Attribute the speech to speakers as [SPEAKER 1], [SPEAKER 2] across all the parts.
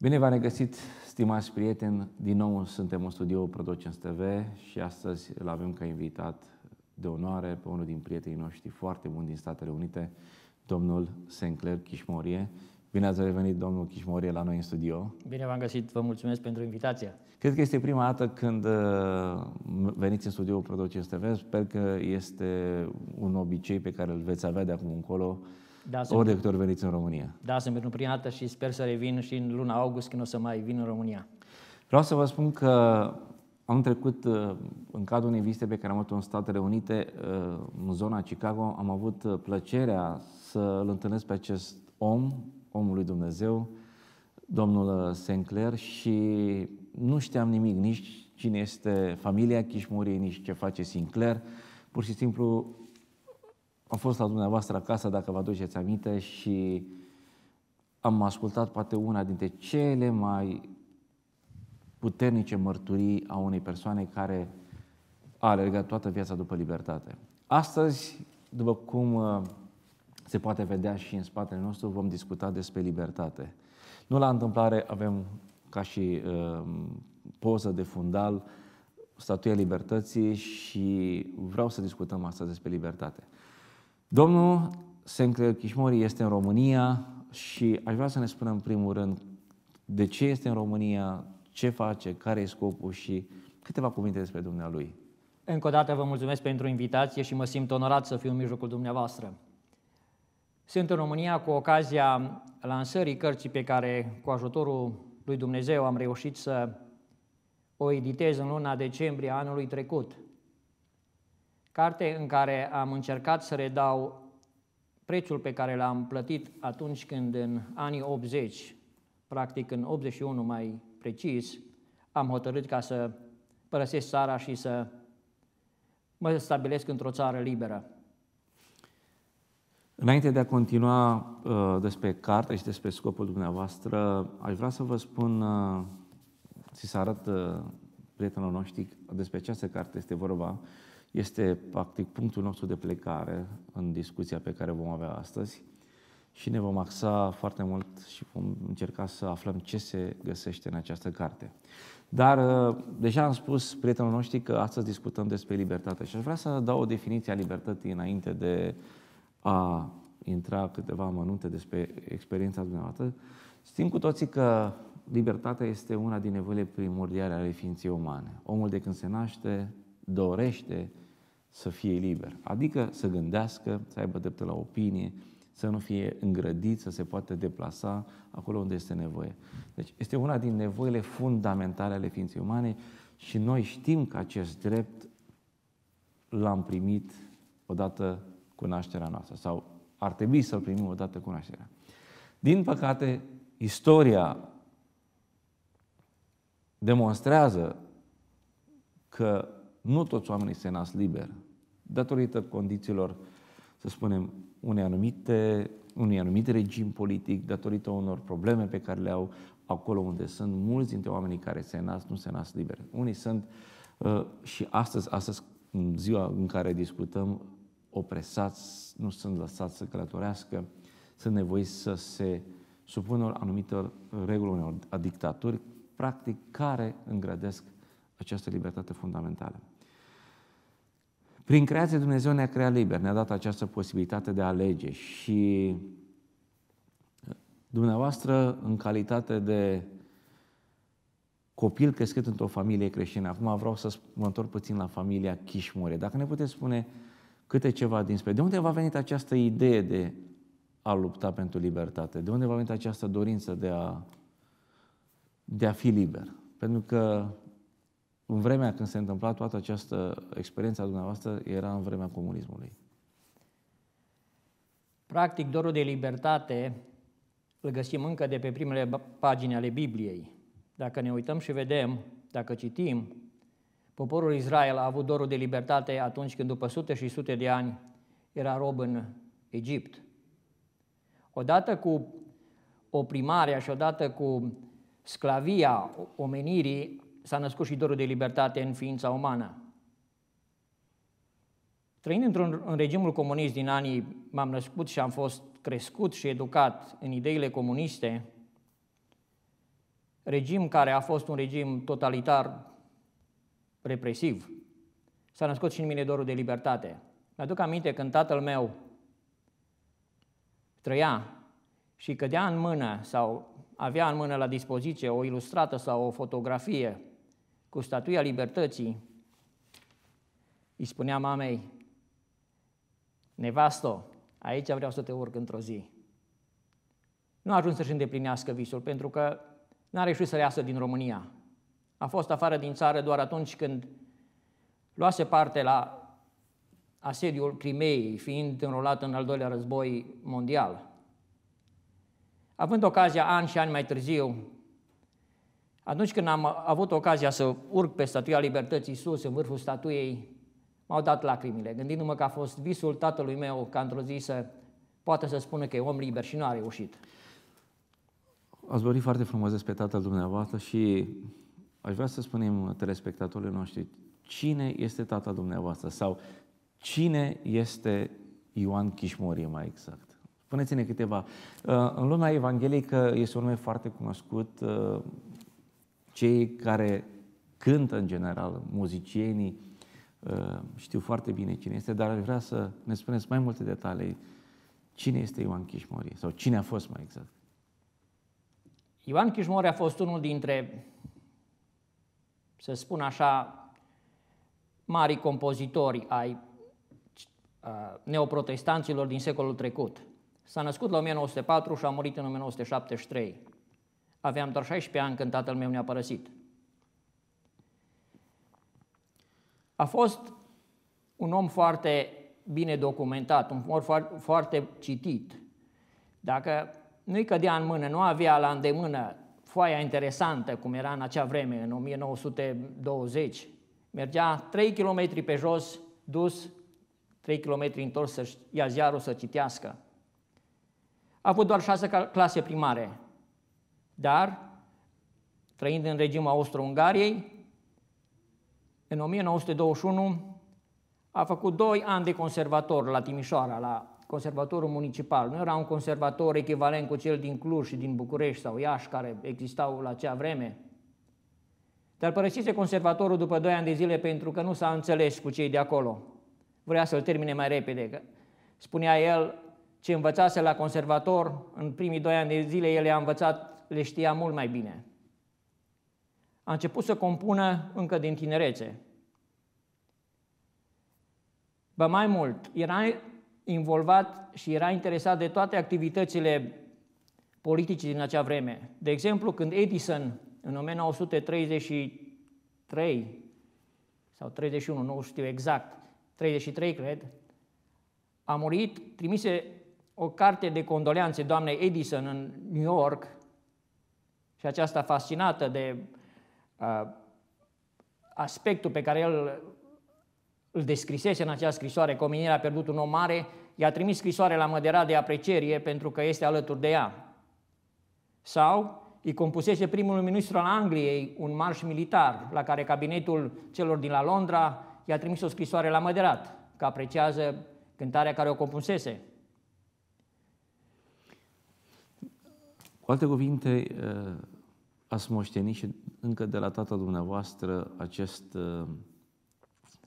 [SPEAKER 1] Bine v-am regăsit, stimați prieteni, din nou suntem în studio Productions TV și astăzi îl avem ca invitat de onoare pe unul din prietenii noștri foarte buni din Statele Unite, domnul Sinclair Chișmorie. Bine ați revenit, domnul Chișmorie, la noi în studio.
[SPEAKER 2] Bine v-am găsit, vă mulțumesc pentru invitația.
[SPEAKER 1] Cred că este prima dată când uh, veniți în studioul Productions TV. Sper că este un obicei pe care îl veți avea de acum încolo da, ori de câte ori veniți în România.
[SPEAKER 2] Da, sunt pentru prima dată și sper să revin și în luna august când o să mai vin în România.
[SPEAKER 1] Vreau să vă spun că am trecut uh, în cadrul unei vizite pe care am avut-o în Statele Unite, uh, în zona Chicago, am avut uh, plăcerea să îl întâlnesc pe acest om, omul lui Dumnezeu, domnul Sinclair și nu știam nimic, nici cine este familia Chișmurii, nici ce face Sinclair. Pur și simplu am fost la dumneavoastră acasă, dacă vă aduceți aminte, și am ascultat poate una dintre cele mai puternice mărturii a unei persoane care a alergat toată viața după libertate. Astăzi, după cum uh, se poate vedea și în spatele nostru, vom discuta despre libertate. Nu la întâmplare avem ca și uh, poză de fundal statuia libertății și vreau să discutăm astăzi despre libertate. Domnul Sinclair Chișmori este în România și aș vrea să ne spună în primul rând de ce este în România, ce face, care e scopul și câteva cuvinte despre dumnealui.
[SPEAKER 2] Încă o dată vă mulțumesc pentru invitație și mă simt onorat să fiu în mijlocul dumneavoastră. Sunt în România cu ocazia lansării cărții pe care, cu ajutorul lui Dumnezeu, am reușit să o editez în luna decembrie anului trecut – carte în care am încercat să redau prețul pe care l-am plătit atunci când în anii 80, practic în 81 mai precis, am hotărât ca să părăsesc țara și să mă stabilesc într-o țară liberă.
[SPEAKER 1] Înainte de a continua uh, despre carte și despre scopul dumneavoastră, aș vrea să vă spun, uh, să arăt uh, prietenilor noștri, despre această carte este vorba, este practic punctul nostru de plecare în discuția pe care vom avea astăzi și ne vom axa foarte mult și vom încerca să aflăm ce se găsește în această carte. Dar uh, deja am spus prietenilor noștri că astăzi discutăm despre libertate și aș vrea să dau o definiție a libertății înainte de a intra câteva amănunte despre experiența dumneavoastră. Știm cu toții că libertatea este una din nevoile primordiale ale ființei umane. Omul de când se naște dorește să fie liber, adică să gândească, să aibă dreptul la opinie, să nu fie îngrădit, să se poată deplasa acolo unde este nevoie. Deci este una din nevoile fundamentale ale ființei umane și noi știm că acest drept l-am primit odată cu nașterea noastră sau ar trebui să-l primim odată cu nașterea. Din păcate, istoria demonstrează că nu toți oamenii se nasc liberi, datorită condițiilor, să spunem, unei anumite, unui anumit regim politic, datorită unor probleme pe care le au acolo unde sunt. Mulți dintre oamenii care se nasc nu se nasc liberi. Unii sunt uh, și astăzi, astăzi, în ziua în care discutăm, opresați, nu sunt lăsați să călătorească, sunt nevoiți să se supună anumitor reguli, unor dictaturi practic, care îngrădesc această libertate fundamentală. Prin creație Dumnezeu ne-a creat liber, ne-a dat această posibilitate de a alege și uh, dumneavoastră, în calitate de copil crescut într-o familie creștină, acum vreau să mă întorc puțin la familia Chișmure. Dacă ne puteți spune câte ceva dinspre, de unde va venit această idee de a lupta pentru libertate? De unde va venit această dorință de a de a fi liber. Pentru că în vremea când se întâmpla toată această experiență a dumneavoastră, era în vremea comunismului.
[SPEAKER 2] Practic, dorul de libertate îl găsim încă de pe primele pagini ale Bibliei. Dacă ne uităm și vedem, dacă citim, poporul Israel a avut dorul de libertate atunci când după sute și sute de ani era rob în Egipt. Odată cu oprimarea și odată cu sclavia omenirii, s-a născut și dorul de libertate în ființa umană. Trăind într-un în regimul comunist din anii, m-am născut și am fost crescut și educat în ideile comuniste, regim care a fost un regim totalitar, represiv. S-a născut și în mine dorul de libertate. Mi-aduc aminte când tatăl meu trăia și cădea în mână sau avea în mână la dispoziție o ilustrată sau o fotografie cu statuia libertății, îi spunea mamei, nevasto, aici vreau să te urc într-o zi. Nu a ajuns să-și îndeplinească visul, pentru că n-a reușit să iasă din România. A fost afară din țară doar atunci când luase parte la asediul Crimeei, fiind înrolat în al doilea război mondial având ocazia ani și ani mai târziu, atunci când am avut ocazia să urc pe statuia Libertății sus, în vârful statuiei, m-au dat lacrimile, gândindu-mă că a fost visul tatălui meu ca într-o zi să poată să spună că e om liber și nu a reușit.
[SPEAKER 1] Ați vorbit foarte frumos despre tatăl dumneavoastră și aș vrea să spunem telespectatorilor noștri cine este tatăl dumneavoastră sau cine este Ioan Chișmorie mai exact. Spuneți-ne câteva. Uh, în lumea evanghelică este un nume foarte cunoscut. Uh, cei care cântă în general, muzicienii, uh, știu foarte bine cine este, dar aș vrea să ne spuneți mai multe detalii. Cine este Ioan Chișmorie? Sau cine a fost mai exact?
[SPEAKER 2] Ioan Chișmorie a fost unul dintre, să spun așa, mari compozitori ai neoprotestanților din secolul trecut. S-a născut la 1904 și a murit în 1973. Aveam doar 16 ani când tatăl meu ne-a părăsit. A fost un om foarte bine documentat, un om foarte citit. Dacă nu-i cădea în mână, nu avea la îndemână foaia interesantă, cum era în acea vreme, în 1920, mergea 3 km pe jos, dus, 3 km întors să ia ziarul să citească a avut doar șase clase primare. Dar, trăind în regimul Austro-Ungariei, în 1921 a făcut doi ani de conservator la Timișoara, la conservatorul municipal. Nu era un conservator echivalent cu cel din Cluj și din București sau Iași, care existau la acea vreme. Dar părăsise conservatorul după doi ani de zile pentru că nu s-a înțeles cu cei de acolo. Vrea să-l termine mai repede. Spunea el, ce învățase la conservator, în primii doi ani de zile el a învățat, le știa mult mai bine. A început să compună încă din tinerețe. Ba mai mult, era involvat și era interesat de toate activitățile politice din acea vreme. De exemplu, când Edison, în 1933 sau 31, nu știu exact, 33 cred, a murit, trimise o carte de condoleanțe doamnei Edison în New York și aceasta fascinată de uh, aspectul pe care el îl descrisese în acea scrisoare, că omenirea a pierdut un om mare, i-a trimis scrisoare la măderat de aprecierie pentru că este alături de ea. Sau îi compusese primul ministru al Angliei un marș militar, la care cabinetul celor din la Londra i-a trimis o scrisoare la Măderat, că apreciază cântarea care o compusese.
[SPEAKER 1] Cu alte cuvinte, eh, ați moștenit și încă de la tata dumneavoastră acest, eh,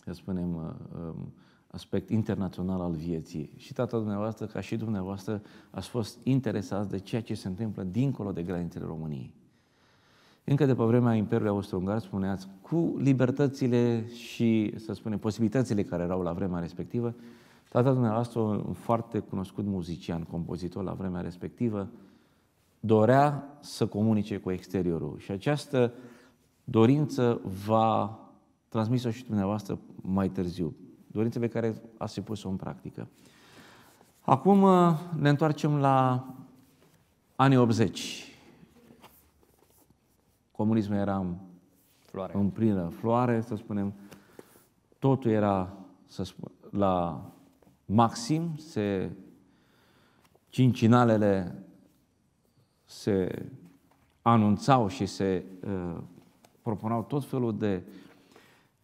[SPEAKER 1] să spunem, eh, aspect internațional al vieții. Și tata dumneavoastră, ca și dumneavoastră, ați fost interesați de ceea ce se întâmplă dincolo de granițele României. Încă de pe vremea Imperiului Austro-Ungar, spuneați, cu libertățile și, să spunem, posibilitățile care erau la vremea respectivă, tata dumneavoastră, un foarte cunoscut muzician, compozitor la vremea respectivă, dorea să comunice cu exteriorul. Și această dorință va transmis-o și dumneavoastră mai târziu. Dorință pe care ați fi pus-o în practică. Acum uh, ne întoarcem la anii 80. Comunismul era floare. în plină floare, să spunem. Totul era să spun, la maxim, se cincinalele se anunțau și se uh, propunau tot felul de,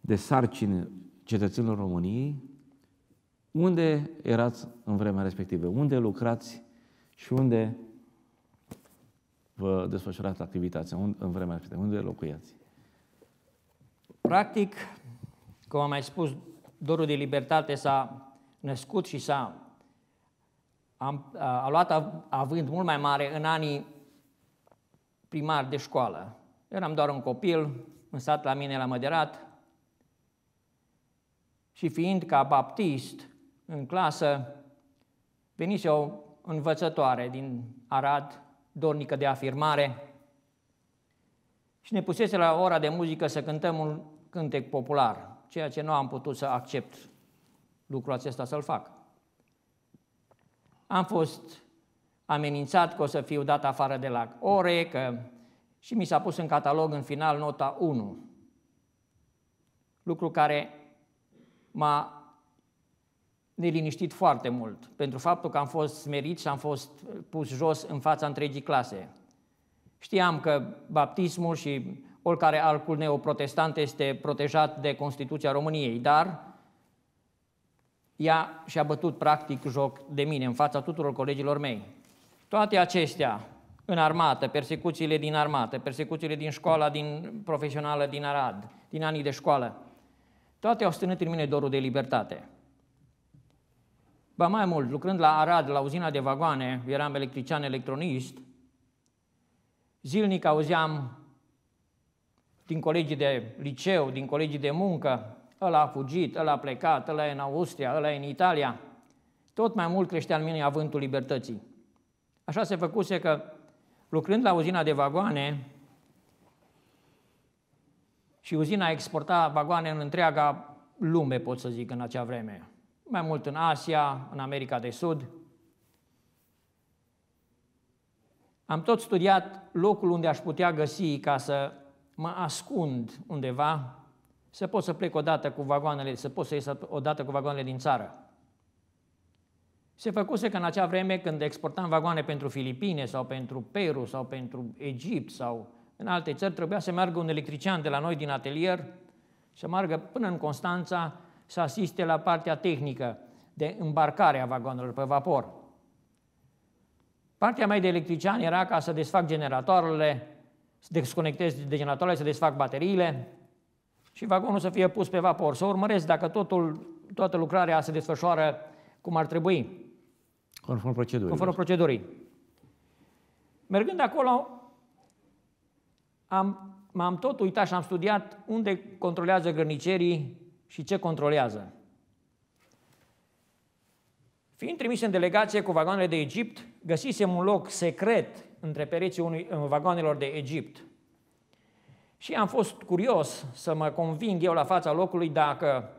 [SPEAKER 1] de sarcini cetățenilor României, unde erați în vremea respectivă? Unde lucrați și unde vă desfășurați activitatea în vremea respectivă? Unde locuiați? Practic,
[SPEAKER 2] cum am mai spus, dorul de libertate s-a născut și s-a a, a luat având mult mai mare în anii primar de școală. Eram doar un copil, în sat la mine la Măderat, și fiind ca baptist în clasă, venise o învățătoare din Arad, dornică de afirmare, și ne pusese la ora de muzică să cântăm un cântec popular, ceea ce nu am putut să accept lucrul acesta să-l fac. Am fost amenințat că o să fiu dat afară de la ore, că... și mi s-a pus în catalog în final nota 1. Lucru care m-a neliniștit foarte mult pentru faptul că am fost smerit și am fost pus jos în fața întregii clase. Știam că baptismul și oricare alcul neoprotestant este protejat de Constituția României, dar ea și-a bătut practic joc de mine în fața tuturor colegilor mei. Toate acestea, în armată, persecuțiile din armată, persecuțiile din școala din profesională din Arad, din anii de școală, toate au stânit în mine dorul de libertate. Ba mai mult, lucrând la Arad, la uzina de vagoane, eram electrician electronist, zilnic auzeam din colegii de liceu, din colegii de muncă, ăla a fugit, ăla a plecat, ăla e în Austria, ăla e în Italia. Tot mai mult creștea în mine avântul libertății. Așa se făcuse că, lucrând la uzina de vagoane, și uzina exporta vagoane în întreaga lume, pot să zic, în acea vreme. Mai mult în Asia, în America de Sud. Am tot studiat locul unde aș putea găsi ca să mă ascund undeva, să pot să plec odată cu vagoanele, să pot să ies odată cu vagoanele din țară. Se făcuse că în acea vreme când exportam vagoane pentru Filipine sau pentru Peru sau pentru Egipt sau în alte țări, trebuia să meargă un electrician de la noi din atelier, să meargă până în Constanța să asiste la partea tehnică de îmbarcare a vagonelor pe vapor. Partea mea de electrician era ca să desfac generatoarele, să desconectez de generatoarele, să desfac bateriile și vagonul să fie pus pe vapor, să urmăresc dacă totul, toată lucrarea se desfășoară cum ar trebui.
[SPEAKER 1] Conform procedurii. Conform
[SPEAKER 2] procedurii. Mergând acolo, am, m-am tot uitat și am studiat unde controlează grănicerii și ce controlează. Fiind trimis în delegație cu vagoanele de Egipt, găsisem un loc secret între pereții unui, în vagoanelor de Egipt. Și am fost curios să mă conving eu la fața locului dacă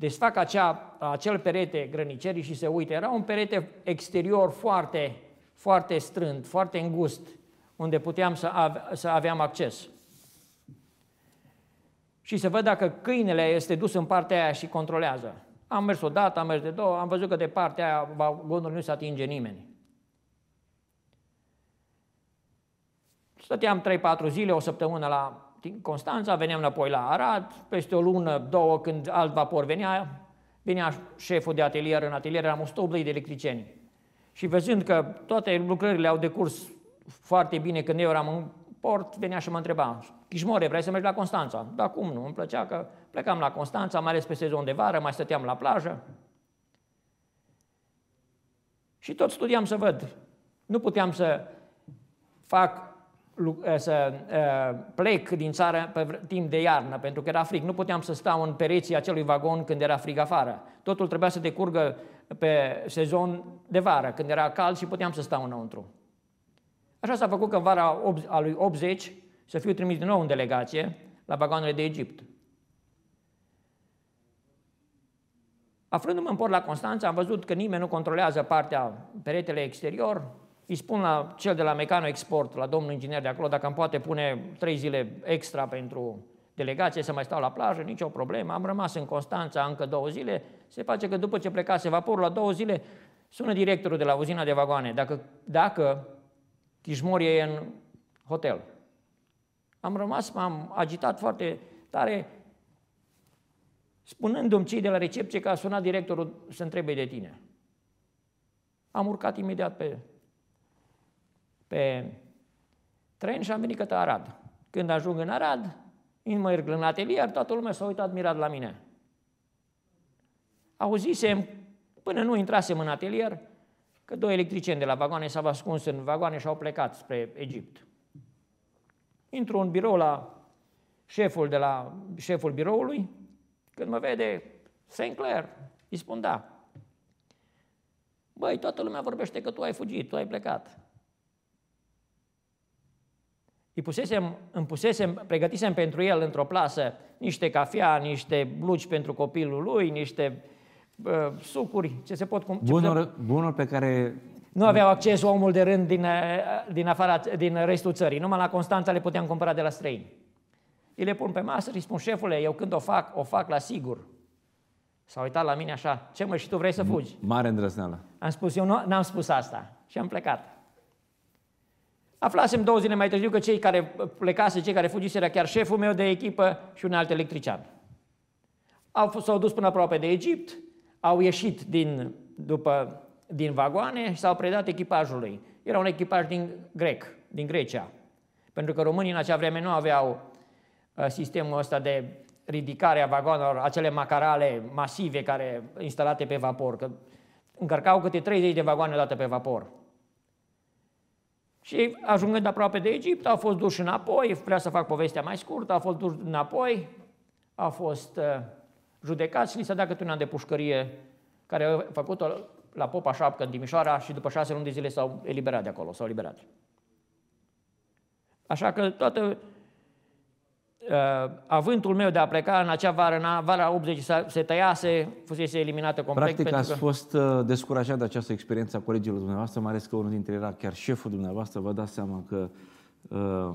[SPEAKER 2] desfac acea, acel perete grănicerii și se uită. Era un perete exterior foarte, foarte strânt, foarte îngust, unde puteam să, ave, să aveam acces. Și să văd dacă câinele este dus în partea aia și controlează. Am mers o dată, am mers de două, am văzut că de partea aia vagonul nu se atinge nimeni. Stăteam 3-4 zile, o săptămână la din Constanța, veneam înapoi la Arad, peste o lună, două, când alt vapor venea, venea șeful de atelier în atelier, eram 180 de electricieni. Și văzând că toate lucrările au decurs foarte bine când eu eram în port, venea și mă întreba, Chișmore, vrei să mergi la Constanța? Dar cum nu? Îmi plăcea că plecam la Constanța, mai ales pe sezon de vară, mai stăteam la plajă. Și tot studiam să văd. Nu puteam să fac Eh, să eh, plec din țară pe timp de iarnă, pentru că era frig. Nu puteam să stau în pereții acelui vagon când era frig afară. Totul trebuia să decurgă pe sezon de vară, când era cald și puteam să stau înăuntru. Așa s-a făcut că în vara a lui 80 să fiu trimis din nou în delegație la vagoanele de Egipt. Aflându-mă în port la Constanța, am văzut că nimeni nu controlează partea peretele exterior, îi spun la cel de la Mecano Export, la domnul inginer de acolo, dacă îmi poate pune trei zile extra pentru delegație să mai stau la plajă, nicio problemă. Am rămas în Constanța încă două zile. Se face că după ce plecase vaporul, la două zile, sună directorul de la uzina de vagoane. Dacă, dacă Chișmor e în hotel. Am rămas, m-am agitat foarte tare, spunându-mi cei de la recepție că a sunat directorul să întrebe de tine. Am urcat imediat pe pe tren și am venit către Arad. Când ajung în Arad, mă în atelier, toată lumea s-a uitat mirat la mine. Auzisem, până nu intrasem în atelier, că doi electricieni de la vagoane s-au ascuns în vagoane și au plecat spre Egipt. Intru în birou la șeful, de la, șeful biroului, când mă vede Clair, îi spun da. Băi, toată lumea vorbește că tu ai fugit, tu ai plecat. Îi pusesem, îmi pusesem, pregătisem pentru el într-o plasă niște cafea, niște blugi pentru copilul lui, niște uh, sucuri, ce se pot... Bunul,
[SPEAKER 1] bunul pe care...
[SPEAKER 2] Nu aveau acces omul de rând din, din, afara, din restul țării. Numai la Constanța le puteam cumpăra de la străini. Îi le pun pe masă și spun, șefule, eu când o fac, o fac la sigur. S-a uitat la mine așa, ce mă, și tu vrei să fugi?
[SPEAKER 1] Mare îndrăzneală.
[SPEAKER 2] Am spus, eu nu, n-am spus asta. Și am plecat. Aflasem două zile mai târziu că cei care plecase, cei care fugiseră, chiar șeful meu de echipă și un alt electrician. Au, s-au dus până aproape de Egipt, au ieșit din, după, din vagoane și s-au predat echipajului. Era un echipaj din grec, din Grecia. Pentru că românii în acea vreme nu aveau uh, sistemul ăsta de ridicare a vagonelor, acele macarale masive care instalate pe vapor, că încărcau câte 30 de vagoane odată pe vapor. Și ajungând aproape de Egipt, a fost duși înapoi, vrea să fac povestea mai scurtă, a fost duși înapoi, a fost uh, judecați judecat și li s-a dat câte un an de pușcărie care a făcut-o la Popa Șapcă în Timișoara și după șase luni de zile s-au eliberat de acolo, s-au eliberat. Așa că toată Uh, avântul meu de a pleca în acea vară, în vara 80, se tăiase, fusese eliminată complet. Practic pentru că...
[SPEAKER 1] fost uh, descurajat de această experiență a colegilor dumneavoastră, mai ales că unul dintre ei era chiar șeful dumneavoastră, vă dați seama că uh,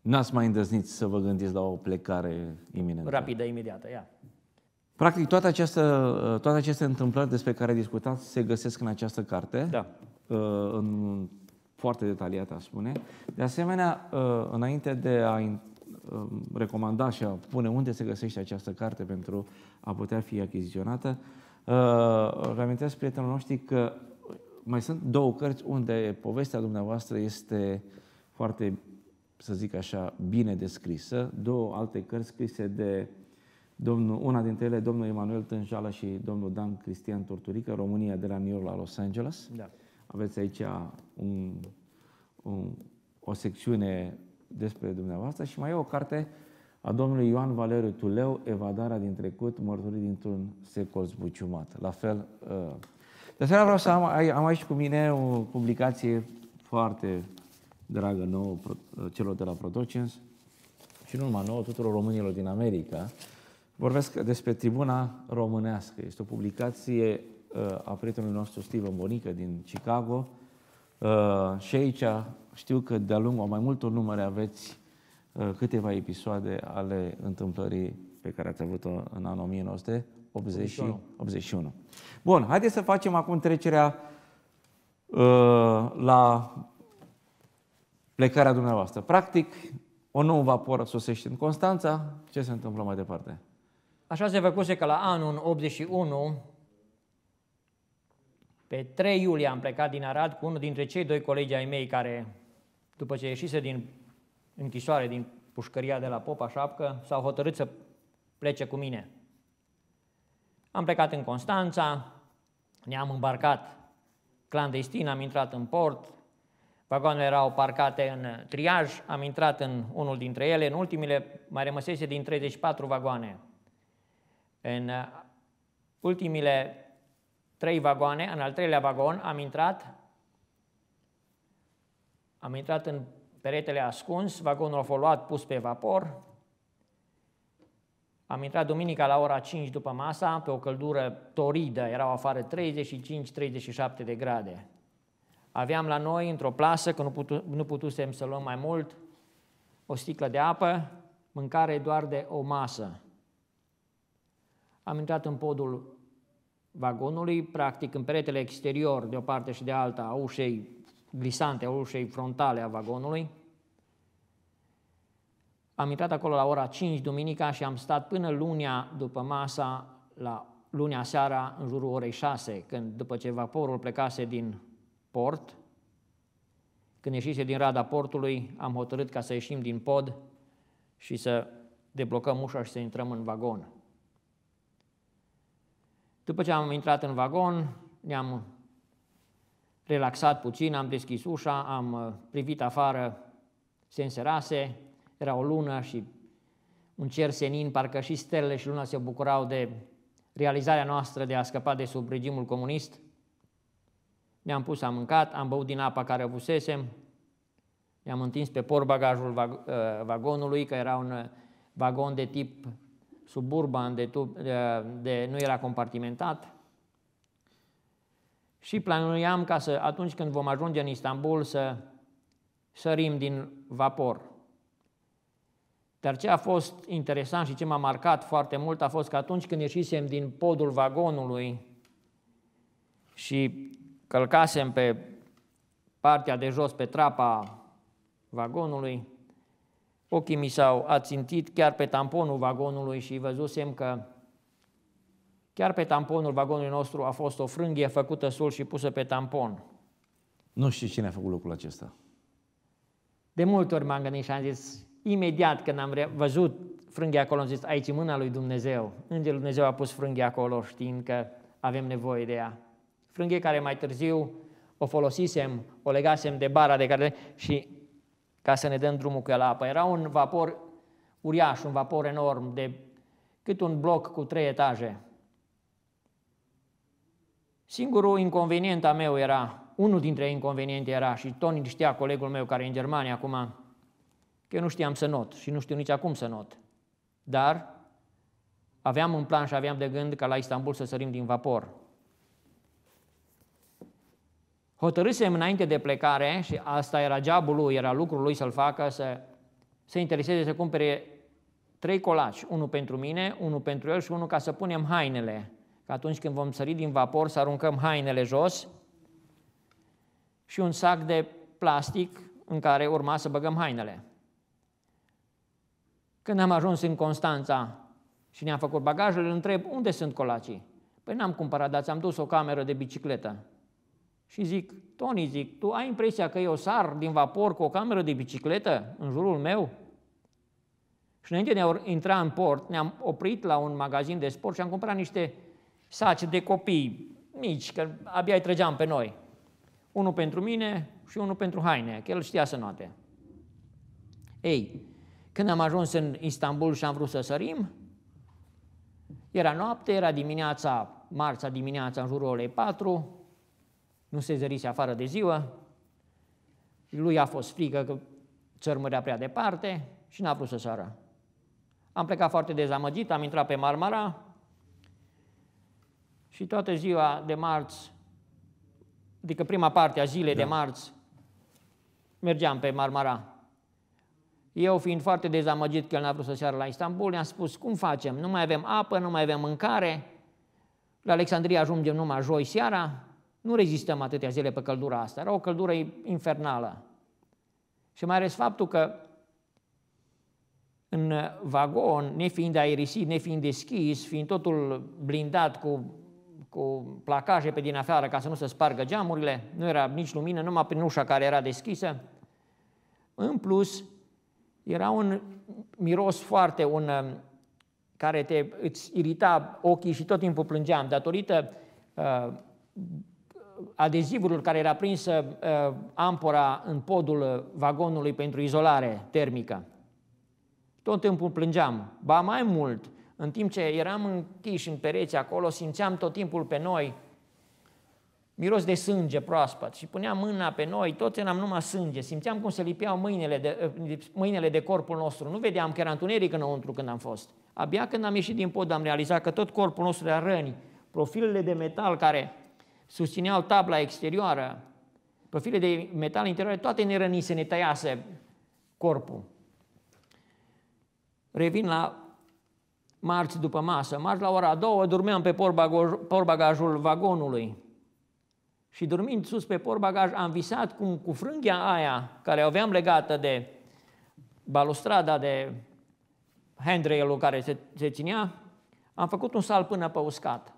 [SPEAKER 1] n-ați mai îndrăznit să vă gândiți la o plecare iminentă. Rapidă,
[SPEAKER 2] imediată, ia.
[SPEAKER 1] Practic, toate, această, uh, toate aceste întâmplări despre care discutați se găsesc în această carte. Da. Uh, în foarte detaliat, a spune. De asemenea, înainte de a recomanda și a pune unde se găsește această carte pentru a putea fi achiziționată. Uh, amintesc, prietenul noștri că mai sunt două cărți unde povestea dumneavoastră este foarte, să zic așa, bine descrisă. Două alte cărți scrise de domnul, una dintre ele, domnul Emanuel Tânjala și domnul Dan Cristian Torturică, România de la New York la Los Angeles. Da. Aveți aici un, un, o secțiune despre dumneavoastră și mai e o carte a domnului Ioan Valeriu Tuleu, Evadarea din trecut, mărturii dintr-un secol zbuciumat. La fel, uh, de asemenea vreau să am, am aici cu mine o publicație foarte dragă nouă uh, celor de la Protocens și nu numai nouă, tuturor românilor din America. Vorbesc despre Tribuna Românească. Este o publicație uh, a prietenului nostru Steven Bonică din Chicago, Uh, și aici știu că de-a lungul mai multor numere aveți uh, câteva episoade ale întâmplării pe care ați avut-o în anul 1981. Bun, haideți să facem acum trecerea uh, la plecarea dumneavoastră. Practic, o nouă vaporă sosește în Constanța. Ce se întâmplă mai departe? Așa se
[SPEAKER 2] făcuse că la anul 81 pe 3 iulie am plecat din Arad cu unul dintre cei doi colegi ai mei care, după ce ieșise din închisoare, din pușcăria de la Popa Șapcă, s-au hotărât să plece cu mine. Am plecat în Constanța, ne-am îmbarcat clandestin, am intrat în port, vagoanele erau parcate în triaj, am intrat în unul dintre ele, în ultimile mai rămăsese din 34 vagoane. În ultimile trei vagoane, în al treilea vagon am intrat, am intrat în peretele ascuns, vagonul a fost luat, pus pe vapor, am intrat duminica la ora 5 după masa, pe o căldură toridă, erau afară 35-37 de grade. Aveam la noi, într-o plasă, că nu, putu- nu putusem să luăm mai mult, o sticlă de apă, mâncare doar de o masă. Am intrat în podul vagonului, practic în peretele exterior de o parte și de alta a ușei glisante, a ușei frontale a vagonului. Am intrat acolo la ora 5 duminica și am stat până lunea după masa, la lunea seara, în jurul orei 6, când după ce vaporul plecase din port, când ieșise din rada portului, am hotărât ca să ieșim din pod și să deblocăm ușa și să intrăm în vagon. După ce am intrat în vagon, ne-am relaxat puțin, am deschis ușa, am uh, privit afară, se înserase, era o lună și un cer senin, parcă și stelele și luna se bucurau de realizarea noastră de a scăpa de sub regimul comunist. Ne-am pus, am mâncat, am băut din apa care avusesem, ne-am întins pe porbagajul uh, vagonului, că era un uh, vagon de tip suburban de, tub, de, de, nu era compartimentat. Și planuiam ca să, atunci când vom ajunge în Istanbul, să sărim din vapor. Dar ce a fost interesant și ce m-a marcat foarte mult a fost că atunci când ieșisem din podul vagonului și călcasem pe partea de jos, pe trapa vagonului, Ochii mi s-au ațintit chiar pe tamponul vagonului și văzusem că chiar pe tamponul vagonului nostru a fost o frânghie făcută sul și pusă pe tampon.
[SPEAKER 1] Nu știu cine a făcut lucrul acesta.
[SPEAKER 2] De multe ori m-am gândit și am zis, imediat când am văzut frânghia acolo, am zis, aici mâna lui Dumnezeu. Îngerul Dumnezeu a pus frânghia acolo știind că avem nevoie de ea. Frânghie care mai târziu o folosisem, o legasem de bara de care și ca să ne dăm drumul cu el la apă. Era un vapor uriaș, un vapor enorm, de cât un bloc cu trei etaje. Singurul inconvenient a meu era, unul dintre inconveniente era, și Tony știa, colegul meu care e în Germania acum, că eu nu știam să not și nu știu nici acum să not. Dar aveam un plan și aveam de gând ca la Istanbul să sărim din vapor hotărâsem înainte de plecare, și asta era geabul lui, era lucrul lui să-l facă, să se intereseze să cumpere trei colaci, unul pentru mine, unul pentru el și unul ca să punem hainele. Că atunci când vom sări din vapor să aruncăm hainele jos și un sac de plastic în care urma să băgăm hainele. Când am ajuns în Constanța și ne-am făcut bagajele, îl întreb unde sunt colacii. Păi n-am cumpărat, dar ți-am dus o cameră de bicicletă. Și zic, Tony, zic, tu ai impresia că eu sar din vapor cu o cameră de bicicletă în jurul meu? Și înainte de a intra în port, ne-am oprit la un magazin de sport și am cumpărat niște saci de copii mici, că abia îi trăgeam pe noi. Unul pentru mine și unul pentru haine, că el știa să noate. Ei, când am ajuns în Istanbul și am vrut să sărim, era noapte, era dimineața, marța dimineața, în jurul orei 4, nu se zărise afară de ziua, lui a fost frică că țărmărea prea departe și n-a vrut să sară. Am plecat foarte dezamăgit, am intrat pe Marmara și toată ziua de marți, adică prima parte a zilei da. de marți, mergeam pe Marmara. Eu fiind foarte dezamăgit că el n-a vrut să seară la Istanbul, i am spus, cum facem? Nu mai avem apă, nu mai avem mâncare, la Alexandria ajungem numai joi seara, nu rezistăm atâtea zile pe căldura asta. Era o căldură infernală. Și mai ales faptul că în vagon, nefiind aerisit, nefiind deschis, fiind totul blindat cu, cu placaje pe din afară ca să nu se spargă geamurile, nu era nici lumină, numai prin ușa care era deschisă. În plus, era un miros foarte, un, um, care te, îți irita ochii și tot timpul plângeam datorită uh, adezivul care era prinsă uh, ampora în podul uh, vagonului pentru izolare termică. Tot timpul plângeam, ba mai mult, în timp ce eram închiși în pereți acolo, simțeam tot timpul pe noi miros de sânge proaspăt și puneam mâna pe noi, toți eram numai sânge, simțeam cum se lipeau mâinile de, uh, mâinile de corpul nostru, nu vedeam că era întuneric înăuntru când am fost. Abia când am ieșit din pod am realizat că tot corpul nostru era răni, profilele de metal care susțineau tabla exterioară, pe file de metal interioare, toate ne rănise, ne tăiase corpul. Revin la marți după masă. Marți la ora două dormeam pe porbagajul vagonului. Și dormind sus pe porbagaj, am visat cum cu frânghia aia, care aveam legată de balustrada, de handrail-ul care se, se ținea, am făcut un sal până pe uscat.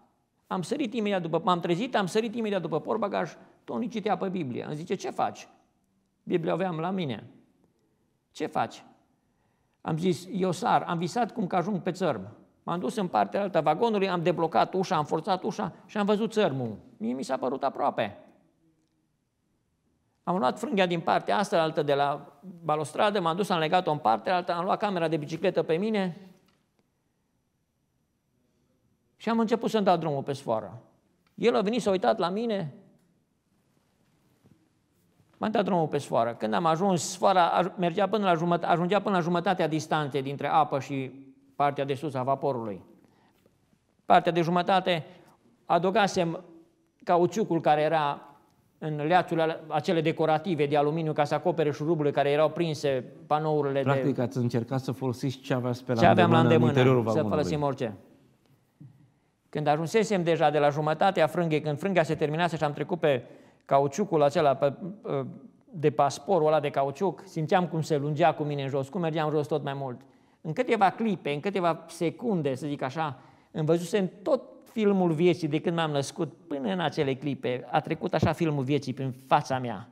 [SPEAKER 2] Am sărit imediat după, m-am trezit, am sărit imediat după porbagaj, nu citea pe Biblie. Îmi zice, ce faci? Biblia aveam la mine. Ce faci? Am zis, eu sar, am visat cum că ajung pe țărm. M-am dus în partea alta vagonului, am deblocat ușa, am forțat ușa și am văzut țărmul. Mie mi s-a părut aproape. Am luat frânghia din partea asta altă de la balostradă, m-am dus, am legat-o în partea alta, am luat camera de bicicletă pe mine și am început să-mi dau drumul pe sfoară. El a venit, s-a uitat la mine, m-am dat drumul pe sfoară. Când am ajuns, sfoara mergea până la jumătate, ajungea până la jumătatea distanței dintre apă și partea de sus a vaporului. Partea de jumătate adăugasem cauciucul care era în leațul acele decorative de aluminiu ca să acopere șuruburile care erau prinse panourile Practic de...
[SPEAKER 1] ați încercat să folosiți ce aveați pe la ce aveam la îndemână în interiorul vagonului. să folosim
[SPEAKER 2] orice. Când ajunsesem deja de la jumătatea frânghei, când frânghea se terminase și am trecut pe cauciucul acela, pe, de pasporul ăla de cauciuc, simțeam cum se lungea cu mine în jos, cum mergeam jos tot mai mult. În câteva clipe, în câteva secunde, să zic așa, îmi văzusem tot filmul vieții de când m-am născut până în acele clipe. A trecut așa filmul vieții prin fața mea.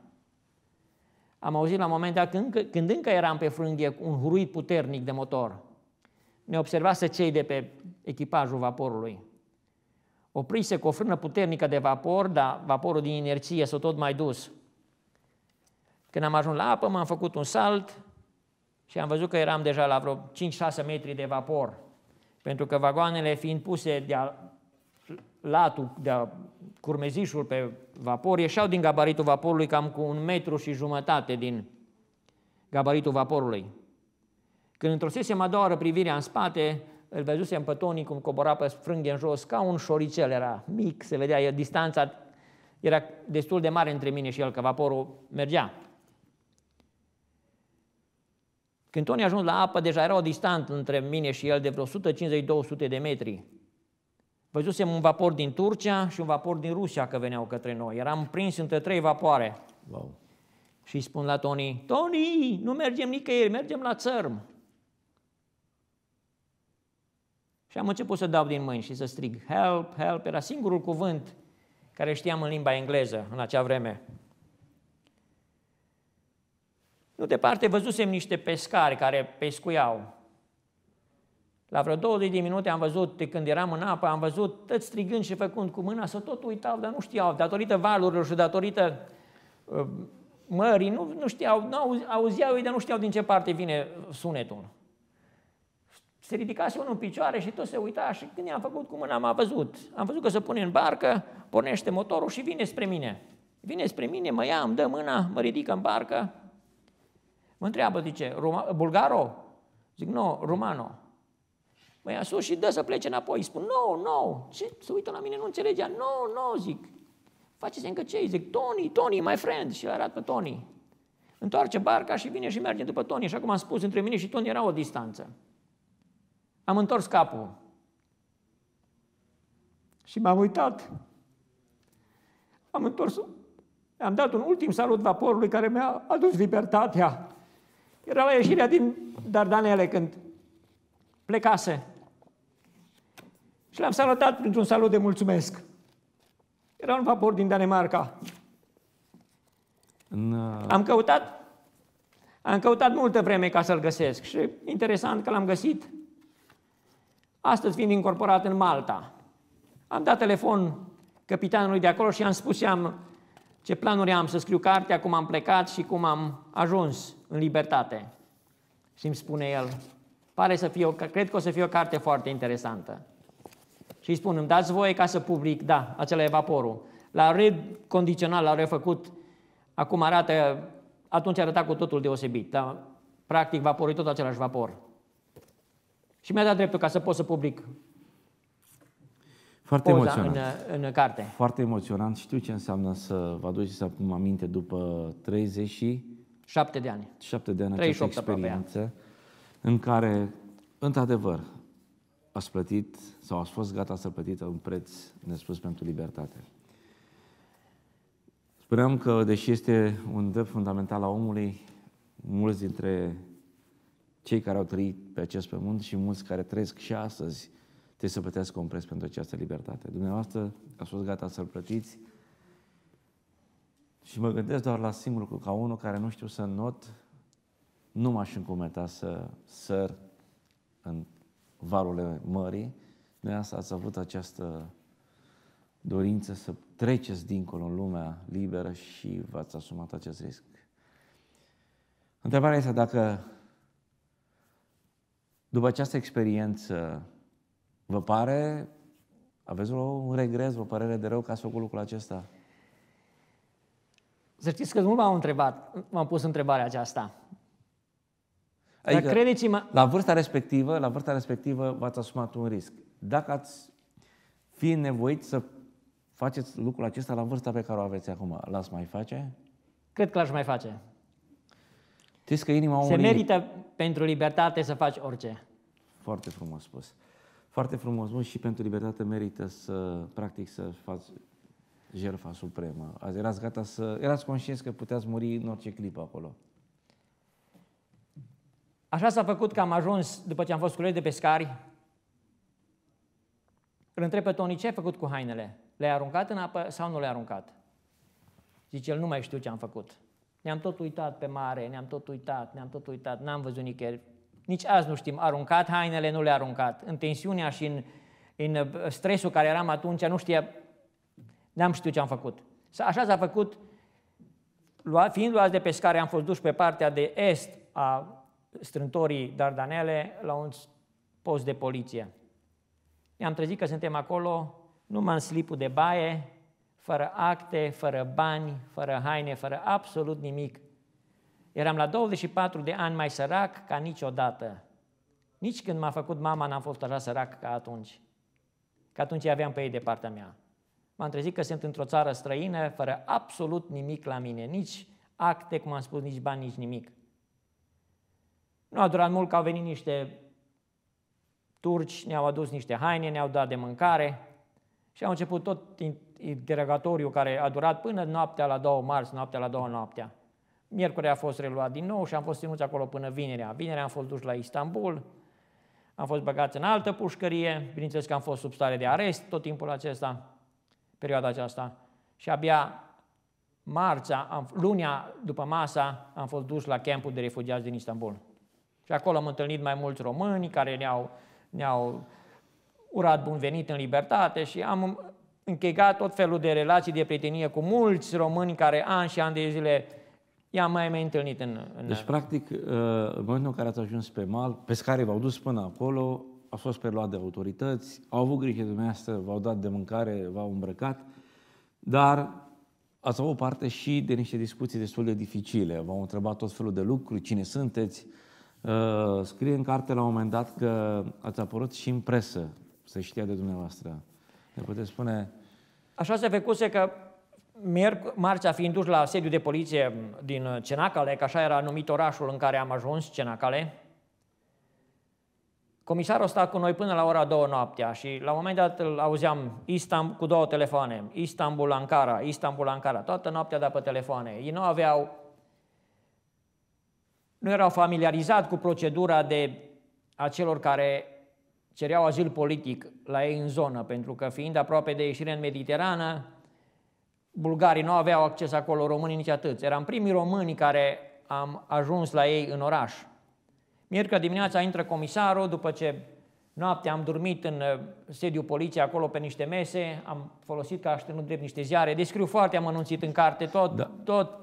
[SPEAKER 2] Am auzit la momentul dat, când, încă, când încă eram pe frânghie, un huruit puternic de motor. Ne observase cei de pe echipajul vaporului oprise cu o frână puternică de vapor, dar vaporul din inerție s-a tot mai dus. Când am ajuns la apă, m-am făcut un salt și am văzut că eram deja la vreo 5-6 metri de vapor, pentru că vagoanele fiind puse de latul, de curmezișul pe vapor, ieșeau din gabaritul vaporului cam cu un metru și jumătate din gabaritul vaporului. Când întrosesem a doua oară privirea în spate, îl văzusem pe Toni cum cobora pe frânghe în jos, ca un șoricel era mic, se vedea, distanța era destul de mare între mine și el, că vaporul mergea. Când Tony a ajuns la apă, deja era o distanță între mine și el de vreo 150-200 de metri. Văzusem un vapor din Turcia și un vapor din Rusia că veneau către noi. Eram prins între trei vapoare. Wow. Și spun la Tony: Tony, nu mergem nicăieri, mergem la țărm. Și am început să dau din mâini și să strig, help, help, era singurul cuvânt care știam în limba engleză în acea vreme. Nu departe văzusem niște pescari care pescuiau. La vreo 20 de minute am văzut, de când eram în apă, am văzut tot strigând și făcând cu mâna, să tot uitau, dar nu știau, datorită valurilor și datorită uh, mării, nu, nu știau, nu auzeau ei, dar nu știau din ce parte vine sunetul se ridicase unul în picioare și tot se uita și când i-am făcut cu mâna m-a văzut. Am văzut că se pune în barcă, pornește motorul și vine spre mine. Vine spre mine, mă ia, îmi dă mâna, mă ridică în barcă. Mă întreabă, zice, bulgaro? Zic, nu, no, romano. Mă ia sus și dă să plece înapoi. Îi spun, nu, no, nu, no. ce se uită la mine, nu înțelegea. Nu, no, nu, no, zic. Faceți încă ce? Zic, Tony, Tony, my friend. Și îl arat pe Tony. Întoarce barca și vine și merge după Tony. Și acum am spus, între mine și Tony era o distanță. Am întors capul și m-am uitat. Am întors, am dat un ultim salut vaporului care mi-a adus libertatea. Era la ieșirea din Dardanele când plecase. Și l-am salutat printr-un salut de mulțumesc. Era un vapor din Danemarca.
[SPEAKER 1] No. Uh, am
[SPEAKER 2] căutat am căutat multă vreme ca să-l găsesc și interesant că l-am găsit astăzi fiind incorporat în Malta. Am dat telefon capitanului de acolo și am spus, am ce planuri am să scriu cartea, cum am plecat și cum am ajuns în libertate. Și îmi spune el, pare să fie o, cred că o să fie o carte foarte interesantă. Și îi spun, îmi dați voie ca să public, da, acela evaporul. La red condițional l-a refăcut, acum arată, atunci arăta cu totul deosebit, dar practic vaporul e tot același vapor. Și mi-a dat dreptul ca să pot să public
[SPEAKER 1] foarte poza emoționant. În, în carte. Foarte emoționant. Știu ce înseamnă să vă aduceți să acum aminte după 30 și...
[SPEAKER 2] 7 de ani.
[SPEAKER 1] 7 de ani această experiență în care, într-adevăr, ați plătit sau ați fost gata să plătiți un preț nespus pentru libertate. Spuneam că, deși este un drept fundamental al omului, mulți dintre cei care au trăit pe acest pământ și mulți care trăiesc și astăzi trebuie să plătească un preț pentru această libertate. Dumneavoastră ați fost gata să-l plătiți și mă gândesc doar la singurul lucru, ca unul care nu știu să not, nu m-aș încumeta să săr în valurile mării. asta ați avut această dorință să treceți dincolo în lumea liberă și v-ați asumat acest risc. Întrebarea este dacă după această experiență, vă pare, aveți un regres, vă părere de rău că ați făcut lucrul acesta?
[SPEAKER 2] Să știți că nu m-am întrebat, m-am pus întrebarea aceasta. Adică, credeți-mă...
[SPEAKER 1] La vârsta respectivă, la vârsta respectivă v-ați asumat un risc. Dacă ați fi nevoit să faceți lucrul acesta la vârsta pe care o aveți acum, l-ați mai face?
[SPEAKER 2] Cred că l-aș mai face.
[SPEAKER 1] Știți că inima omului... Se
[SPEAKER 2] merită pentru libertate să faci orice.
[SPEAKER 1] Foarte frumos spus. Foarte frumos spus și pentru libertate merită să, practic, să faci jertfa supremă. Azi erați gata să... Erați conștienți că puteați muri în orice clipă acolo. Așa
[SPEAKER 2] s-a făcut că am ajuns, după ce am fost colegi de pescari, îl întreb pe Tony, ce ai făcut cu hainele? Le-ai aruncat în apă sau nu le-ai aruncat? Zice, el nu mai știu ce am făcut. Ne-am tot uitat pe mare, ne-am tot uitat, ne-am tot uitat, n-am văzut nicăieri. Nici azi nu știm, aruncat hainele, nu le-a aruncat. În tensiunea și în, în uh, stresul care eram atunci, nu știa, n-am știut ce am făcut. Așa s-a făcut, fiind luați de pescare, am fost duși pe partea de est a strântorii Dardanele la un post de poliție. Ne-am trezit că suntem acolo, nu m-am slipul de baie, fără acte, fără bani, fără haine, fără absolut nimic. Eram la 24 de ani mai sărac ca niciodată. Nici când m-a făcut mama n-am fost așa sărac ca atunci. Că atunci aveam pe ei de partea mea. M-am trezit că sunt într-o țară străină, fără absolut nimic la mine, nici acte, cum am spus, nici bani, nici nimic. Nu a durat mult că au venit niște turci, ne-au adus niște haine, ne-au dat de mâncare și au început tot interrogatoriu care a durat până noaptea la 2 marți, noaptea la 2 noaptea. Miercuri a fost reluat din nou și am fost ținuți acolo până vinerea. Vinerea am fost duși la Istanbul, am fost băgați în altă pușcărie, bineînțeles că am fost sub stare de arest tot timpul acesta, perioada aceasta. Și abia marța, am, lunea după masa, am fost dus la campul de refugiați din Istanbul. Și acolo am întâlnit mai mulți români care ne-au, ne-au urat bun venit în libertate și am încheiat tot felul de relații de prietenie cu mulți români care ani și ani de zile i-am mai, mai întâlnit în, în... Deci,
[SPEAKER 1] practic, uh, în momentul în care ați ajuns pe mal, pescarii v-au dus până acolo, au fost preluat de autorități, au avut grijă de dumneavoastră, v-au dat de mâncare, v-au îmbrăcat, dar ați avut parte și de niște discuții destul de dificile. V-au întrebat tot felul de lucruri, cine sunteți. Uh, scrie în carte la un moment dat că ați apărut și în presă, să știa de dumneavoastră. Ne puteți spune...
[SPEAKER 2] Așa se făcuse că marțea fiind duși la sediu de poliție din Cenacale, că așa era numit orașul în care am ajuns, Cenacale, comisarul sta cu noi până la ora două noaptea și la un moment dat îl auzeam Istanbul, cu două telefoane, Istanbul, Ankara, Istanbul, Ankara, toată noaptea de pe telefoane. Ei nu aveau, nu erau familiarizați cu procedura de a celor care cereau azil politic la ei în zonă, pentru că fiind aproape de ieșire în Mediterană, bulgarii nu aveau acces acolo, românii nici atât. Eram primii români care am ajuns la ei în oraș. Miercuri dimineața intră comisarul, după ce noaptea am dormit în uh, sediul poliției acolo pe niște mese, am folosit ca aștenut drept niște ziare, descriu foarte amănunțit în carte tot, da. tot,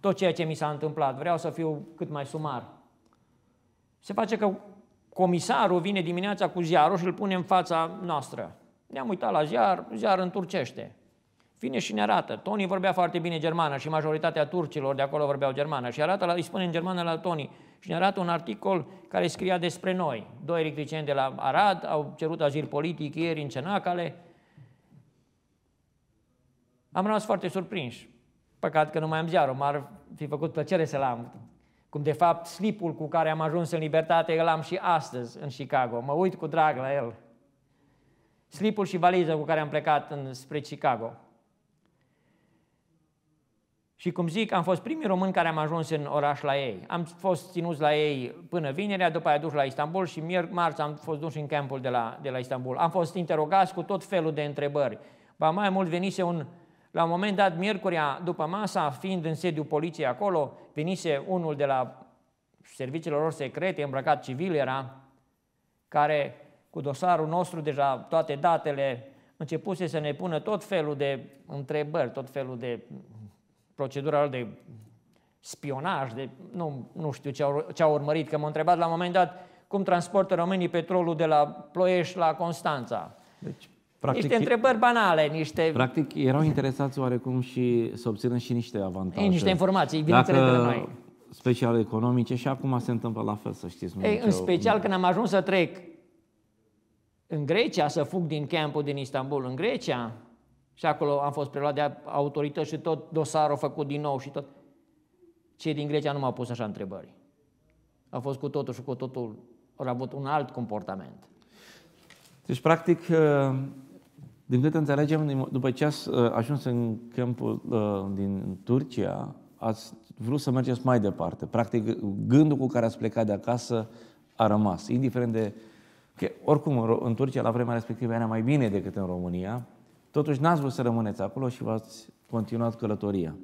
[SPEAKER 2] tot ceea ce mi s-a întâmplat. Vreau să fiu cât mai sumar. Se face că comisarul vine dimineața cu ziarul și îl pune în fața noastră. Ne-am uitat la ziar, ziar în turcește. Vine și ne arată. Tony vorbea foarte bine germană și majoritatea turcilor de acolo vorbeau germană. Și arată, la, îi spune în germană la Tony și ne arată un articol care scria despre noi. Doi electricieni de la Arad au cerut azil politic ieri în Cenacale. Am rămas foarte surprinși. Păcat că nu mai am ziarul, m-ar fi făcut plăcere să-l am cum de fapt slipul cu care am ajuns în libertate îl am și astăzi în Chicago. Mă uit cu drag la el. Slipul și valiza cu care am plecat în, spre Chicago. Și cum zic, am fost primii români care am ajuns în oraș la ei. Am fost ținuți la ei până vinerea, după aia duși la Istanbul și mier, marți am fost duși în campul de la, de la Istanbul. Am fost interogați cu tot felul de întrebări. Ba mai mult venise un la un moment dat, miercuri după masa, fiind în sediu poliției acolo, venise unul de la serviciilor lor secrete, îmbrăcat civil era, care cu dosarul nostru, deja toate datele, începuse să ne pună tot felul de întrebări, tot felul de procedură de spionaj, de, nu, nu știu ce au, ce au urmărit, că m-au întrebat la un moment dat cum transportă românii petrolul de la Ploiești la Constanța. Deci,
[SPEAKER 1] Practic, niște întrebări
[SPEAKER 2] banale, niște...
[SPEAKER 1] Practic, erau interesați oarecum și să obțină și niște avantaje. Ei, niște informații, bineînțeles, de la noi. Special economice și acum se întâmplă la fel, să știți. Ei, în special
[SPEAKER 2] când am ajuns să trec în Grecia, să fug din campul din Istanbul în Grecia, și acolo am fost preluat de autorități și tot dosarul făcut din nou și tot. Cei din Grecia nu m-au pus așa întrebări. Au fost cu totul și cu totul, au avut un alt comportament.
[SPEAKER 1] Deci, practic, din câte înțelegem, după ce ați ă, ajuns în campul ă, din Turcia, ați vrut să mergeți mai departe. Practic, gândul cu care ați plecat de acasă a rămas, indiferent de... Că, oricum, în Turcia, la vremea respectivă, era mai bine decât în România. Totuși, n-ați vrut să rămâneți acolo și v-ați continuat călătoria.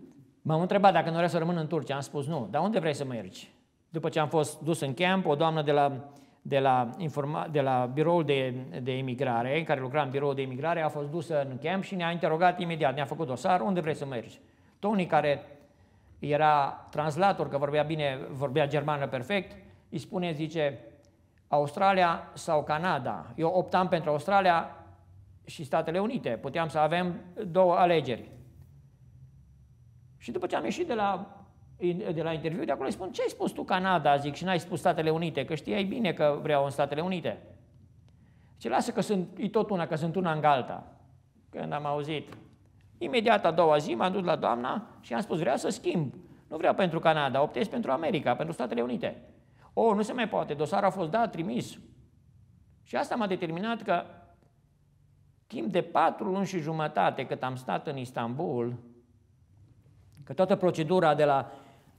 [SPEAKER 2] M-am întrebat dacă nu vreau să rămân în Turcia. Am spus nu. Dar unde vrei să mergi? După ce am fost dus în camp, o doamnă de la de la, informa- de la biroul de, de emigrare, în care lucram în biroul de emigrare, a fost dusă în camp și ne-a interogat imediat, ne-a făcut dosar, unde vrei să mergi? Tony, care era translator, că vorbea bine, vorbea germană perfect, îi spune, zice, Australia sau Canada. Eu optam pentru Australia și Statele Unite. Puteam să avem două alegeri. Și după ce am ieșit de la de la interviu, de acolo îi spun, ce ai spus tu Canada, zic, și n-ai spus Statele Unite, că știai bine că vreau în Statele Unite. Ce lasă că sunt, e tot una, că sunt una în galta. Când am auzit, imediat a doua zi m-am dus la doamna și am spus, vreau să schimb. Nu vreau pentru Canada, optez pentru America, pentru Statele Unite. O, oh, nu se mai poate, dosarul a fost dat, trimis. Și asta m-a determinat că timp de patru luni și jumătate cât am stat în Istanbul, că toată procedura de la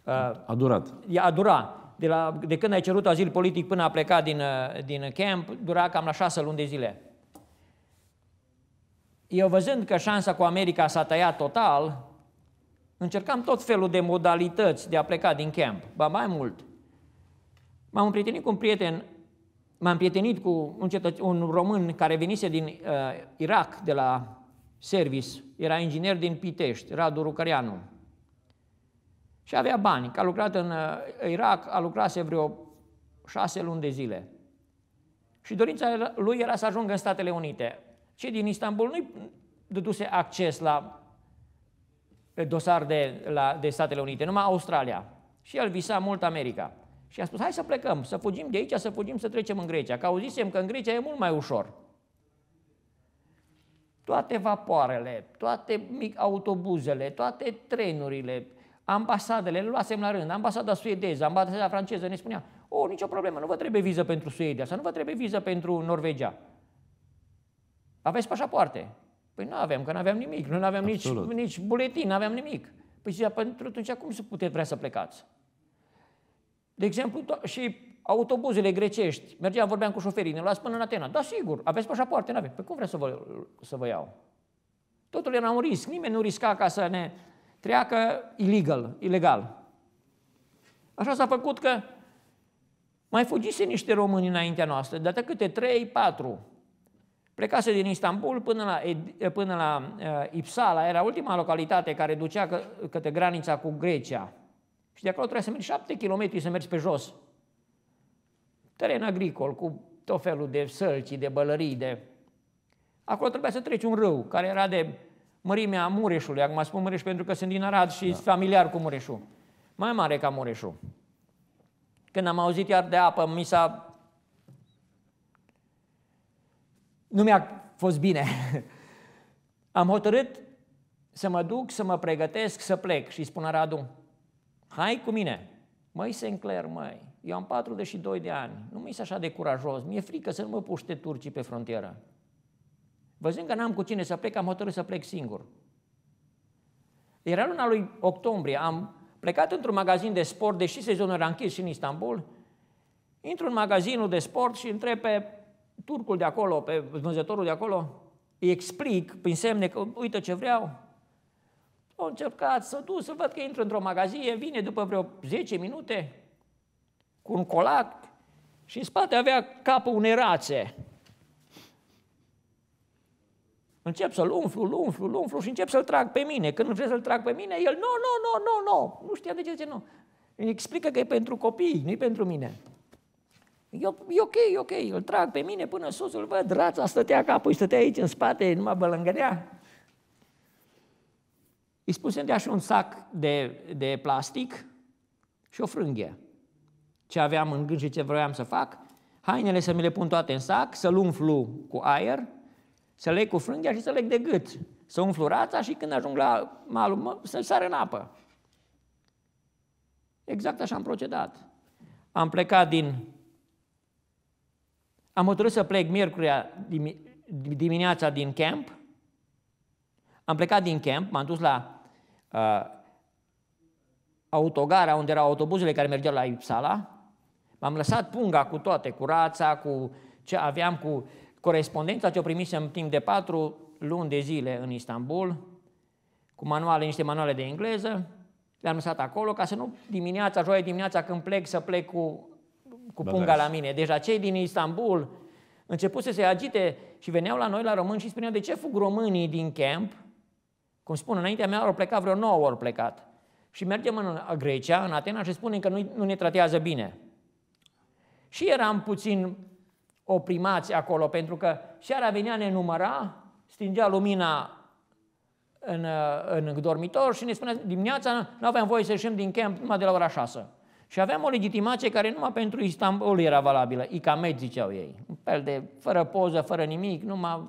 [SPEAKER 2] Uh, a durat. A durat. De, la, de când ai cerut azil politic până a plecat din, uh, din camp, dura cam la șase luni de zile. Eu văzând că șansa cu America s-a tăiat total, încercam tot felul de modalități de a pleca din camp, ba mai mult. M-am împrietenit cu un prieten, m-am prietenit cu un, cetăț- un român care venise din uh, Irak, de la service, era inginer din Pitești, Radu Rucăreanu. Și avea bani, că a lucrat în uh, Irak, a lucrase vreo șase luni de zile. Și dorința lui era să ajungă în Statele Unite. Cei din Istanbul nu-i dăduse acces la dosar de, la, de Statele Unite, numai Australia. Și el visa mult America. Și a spus, hai să plecăm, să fugim de aici, să fugim, să trecem în Grecia. Că auzisem că în Grecia e mult mai ușor. Toate vapoarele, toate autobuzele, toate trenurile, ambasadele, le luasem la rând, ambasada suedeză, ambasada franceză ne spunea, o, nicio problemă, nu vă trebuie viză pentru Suedia sau nu vă trebuie viză pentru Norvegia. Aveți pașapoarte? Păi nu avem, că nu aveam nimic, nu aveam nici, nici buletin, nu aveam nimic. Păi zicea, pentru atunci cum să puteți vrea să plecați? De exemplu, și autobuzele grecești, mergeam, vorbeam cu șoferii, ne luați până în Atena. Da, sigur, aveți pașapoarte, nu aveți. Păi cum vreți să vă, să vă iau? Totul era un risc, nimeni nu risca ca să ne treacă illegal, ilegal. Așa s-a făcut că mai fugise niște români înaintea noastră, de atât câte trei, patru. Plecase din Istanbul până la, până la uh, Ipsala, era ultima localitate care ducea că, către granița cu Grecia. Și de acolo trebuie să mergi șapte kilometri să mergi pe jos. Teren agricol, cu tot felul de sălci, de bălării, de... Acolo trebuia să treci un râu, care era de mărimea Mureșului. Acum spun Mureș pentru că sunt din Arad și da. familiar cu Mureșul. Mai mare ca Mureșul. Când am auzit iar de apă, mi s-a... Nu mi-a fost bine. am hotărât să mă duc, să mă pregătesc, să plec. Și spun Aradu. hai cu mine. Măi, Sinclair, măi, eu am 42 de ani, nu mi-e așa de curajos, mi-e frică să nu mă puște turcii pe frontieră. Văzând că n-am cu cine să plec, am hotărât să plec singur. Era luna lui octombrie, am plecat într-un magazin de sport, deși sezonul era închis și în Istanbul, intru în magazinul de sport și întreb pe turcul de acolo, pe vânzătorul de acolo, îi explic prin semne că uite ce vreau. Am încercat să duc, să văd că intră într-o magazie, vine după vreo 10 minute cu un colac și în spate avea capul unei rațe. Încep să-l umflu, îl umflu, îl umflu și încep să-l trag pe mine. Când vreau să-l trag pe mine, el, nu, nu, nu, nu, nu. Nu știa de ce zice nu. Îmi explică că e pentru copii, nu e pentru mine. Eu, e ok, e ok, îl trag pe mine până sus, îl văd, rața stătea ca apoi stătea aici în spate, nu mă bălângărea. Îi spusem de așa un sac de, de plastic și o frânghie. Ce aveam în gând și ce vroiam să fac, hainele să mi le pun toate în sac, să-l umflu cu aer, să leg cu frânghia și să leg de gât. Să umflu rața și când ajung la malul, mă, să sară în apă. Exact așa am procedat. Am plecat din... Am hotărât să plec miercurea dimineața din camp. Am plecat din camp, m-am dus la uh, autogara unde erau autobuzele care mergeau la Ipsala. M-am lăsat punga cu toate, cu rața, cu ce aveam, cu corespondența ce o primisem timp de patru luni de zile în Istanbul, cu manuale, niște manuale de engleză, le-am lăsat acolo ca să nu dimineața, joia dimineața când plec, să plec cu, cu punga la mine. Deja deci cei din Istanbul început să se agite și veneau la noi la români și spuneau de ce fug românii din camp? Cum spun, înaintea mea au plecat vreo 9 ori plecat. Și mergem în Grecia, în Atena și spunem că nu, nu ne tratează bine. Și eram puțin oprimați acolo, pentru că seara venea, nenumăra, stingea lumina în, uh, în dormitor și ne spunea dimineața nu aveam voie să ieșim din camp numai de la ora 6. Și aveam o legitimație care numai pentru Istanbul era valabilă, ICAMET ziceau ei, un fel de fără poză, fără nimic, numai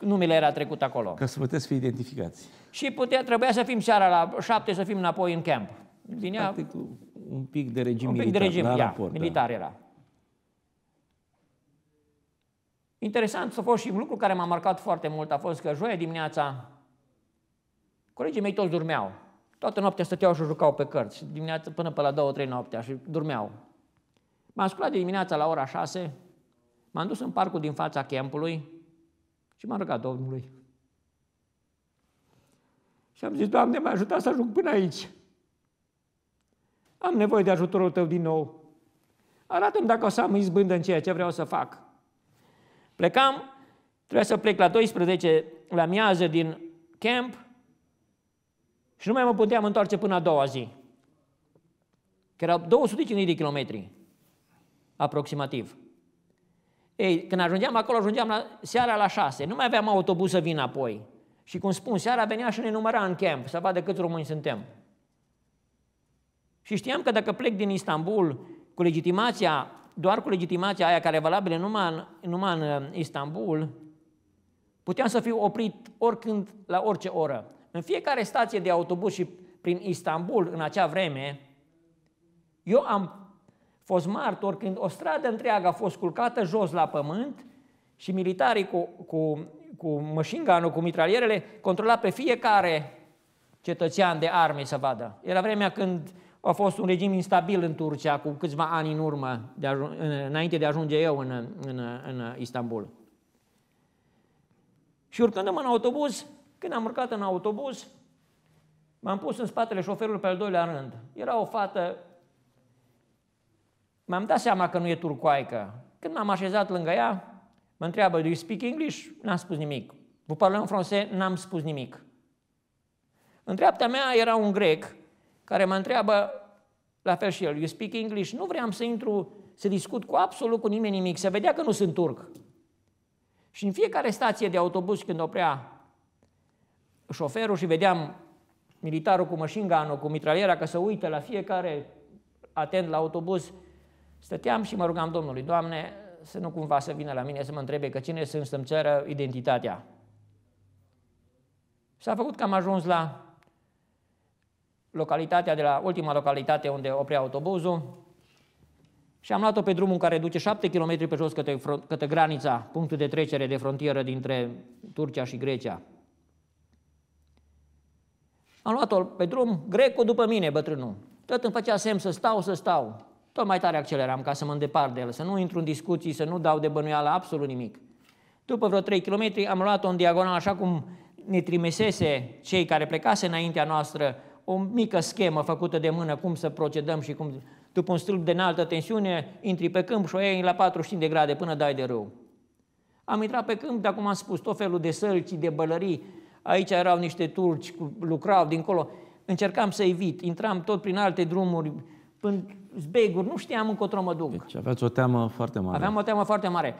[SPEAKER 2] numele era
[SPEAKER 1] trecut acolo. Ca să puteți fi identificați.
[SPEAKER 2] Și putea, trebuia să fim seara la șapte, să fim înapoi în camp. Vinea... Practic,
[SPEAKER 1] un pic de regim un pic militar. De regim, ia, raport, da. militar
[SPEAKER 2] da. era. Interesant a fost și un lucru care m-a marcat foarte mult a fost că joia dimineața colegii mei toți durmeau. Toată noaptea stăteau și jucau pe cărți, dimineața până pe la 2-3 noaptea și durmeau. M-am sculat de dimineața la ora 6, m-am dus în parcul din fața campului și m-am rugat Domnului. Și am zis, Doamne, m-a ajutat să ajung până aici. Am nevoie de ajutorul Tău din nou. Arată-mi dacă o să am izbândă în ceea ce vreau să fac. Plecam, trebuia să plec la 12 la miază din camp și nu mai mă puteam întoarce până a doua zi. Că erau 250 de kilometri, aproximativ. Ei, când ajungeam acolo, ajungeam la, seara la 6. Nu mai aveam autobuz să vin apoi. Și cum spun, seara venea și ne număra în camp, să vadă câți români suntem. Și știam că dacă plec din Istanbul cu legitimația doar cu legitimația aia care e valabilă numai în, numai în uh, Istanbul, puteam să fiu oprit oricând, la orice oră. În fiecare stație de autobuz și prin Istanbul, în acea vreme, eu am fost martor când o stradă întreagă a fost culcată jos la pământ și militarii cu, cu, cu machine cu mitralierele, controla pe fiecare cetățean de arme să vadă. Era vremea când a fost un regim instabil în Turcia cu câțiva ani în urmă, de ajun- înainte de a ajunge eu în, în, în Istanbul. Și urcându-mă în autobuz, când am urcat în autobuz, m-am pus în spatele șoferului pe al doilea rând. Era o fată, m-am dat seama că nu e turcoaică. Când m-am așezat lângă ea, mă întreabă, do you speak English? N-am spus nimic. Vă parlăm francez? N-am spus nimic. În dreapta mea era un grec care mă întreabă, la fel și el, you speak English? Nu vreau să intru, să discut cu absolut cu nimeni nimic, să vedea că nu sunt turc. Și în fiecare stație de autobuz când oprea șoferul și vedeam militarul cu machine cu mitraliera, că se uită la fiecare atent la autobuz, stăteam și mă rugam Domnului, Doamne, să nu cumva să vină la mine să mă întrebe că cine sunt să-mi ceară identitatea. S-a făcut că am ajuns la localitatea de la ultima localitate unde oprea autobuzul și am luat-o pe drumul care duce 7 km pe jos către, către granița, punctul de trecere de frontieră dintre Turcia și Grecia. Am luat-o pe drum, grecul după mine, bătrânul. Tot îmi făcea semn să stau, să stau. Tot mai tare acceleram ca să mă îndepart de el, să nu intru în discuții, să nu dau de bănuială absolut nimic. După vreo 3 km am luat-o în diagonal, așa cum ne trimisese cei care plecase înaintea noastră o mică schemă făcută de mână, cum să procedăm și cum... După un stâlp de înaltă tensiune, intri pe câmp și o iei la 45 de grade până dai de rău. Am intrat pe câmp, dar cum am spus, tot felul de sălci, de bălării, aici erau niște turci, lucrau dincolo, încercam să evit, intram tot prin alte drumuri, în zbeguri, nu știam încotro mă duc. Deci
[SPEAKER 1] aveați o teamă foarte mare. Aveam
[SPEAKER 2] o teamă foarte mare.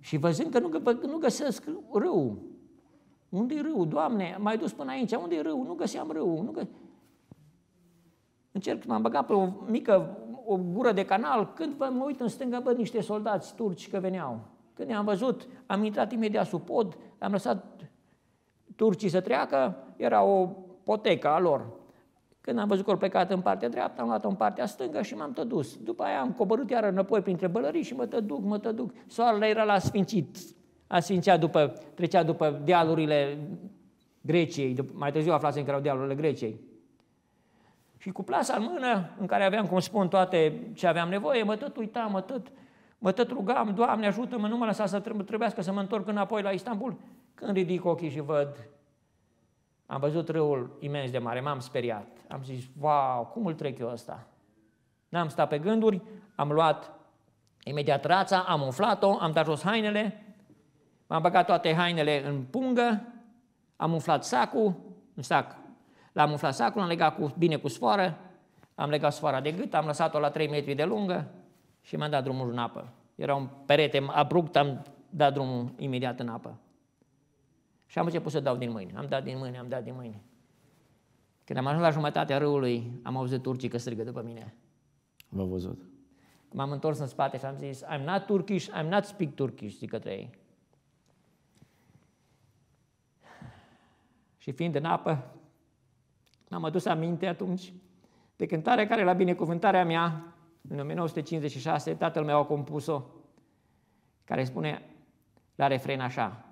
[SPEAKER 2] Și văzând că nu, nu găsesc râu, unde i râul? Doamne, mai dus până aici, unde i râul? Nu găseam râul. Nu gă... Încerc, m-am băgat pe o mică, o gură de canal, când vă mă uit în stânga, văd niște soldați turci că veneau. Când i-am văzut, am intrat imediat sub pod, am lăsat turcii să treacă, era o potecă a lor. Când am văzut că au plecat în partea dreaptă, am luat-o în partea stângă și m-am tădus. După aia am coborât iară înapoi printre bălării și mă tăduc, mă tăduc. Soarele era la sfințit, Asfințea după, trecea după dealurile Greciei, mai târziu aflați în care au dealurile Greciei. Și cu plasa în mână, în care aveam, cum spun, toate ce aveam nevoie, mă tot uitam, mă tot, mă tot rugam, Doamne ajută-mă, nu mă lăsa să trebuiască să mă întorc înapoi la Istanbul. Când ridic ochii și văd, am văzut râul imens de mare, m-am speriat. Am zis, wow, cum îl trec eu ăsta? N-am stat pe gânduri, am luat imediat rața, am umflat-o, am dat jos hainele M-am băgat toate hainele în pungă, am umflat sacul, un sac, l-am umflat sacul, l-am legat cu, bine cu sfoară, am legat sfoara de gât, am lăsat-o la 3 metri de lungă și mi-am dat drumul în apă. Era un perete abrupt, am dat drumul imediat în apă. Și am început să dau din mâini. Am dat din mâini, am dat din mâini. Când am ajuns la jumătatea râului, am auzit turcii că strigă după mine. V-am văzut. M-am întors în spate și am zis, I'm not Turkish, I'm not speak Turkish, zic către ei. și fiind în apă, am adus aminte atunci de cântarea care la binecuvântarea mea, în 1956, tatăl meu a compus-o, care spune la refren așa.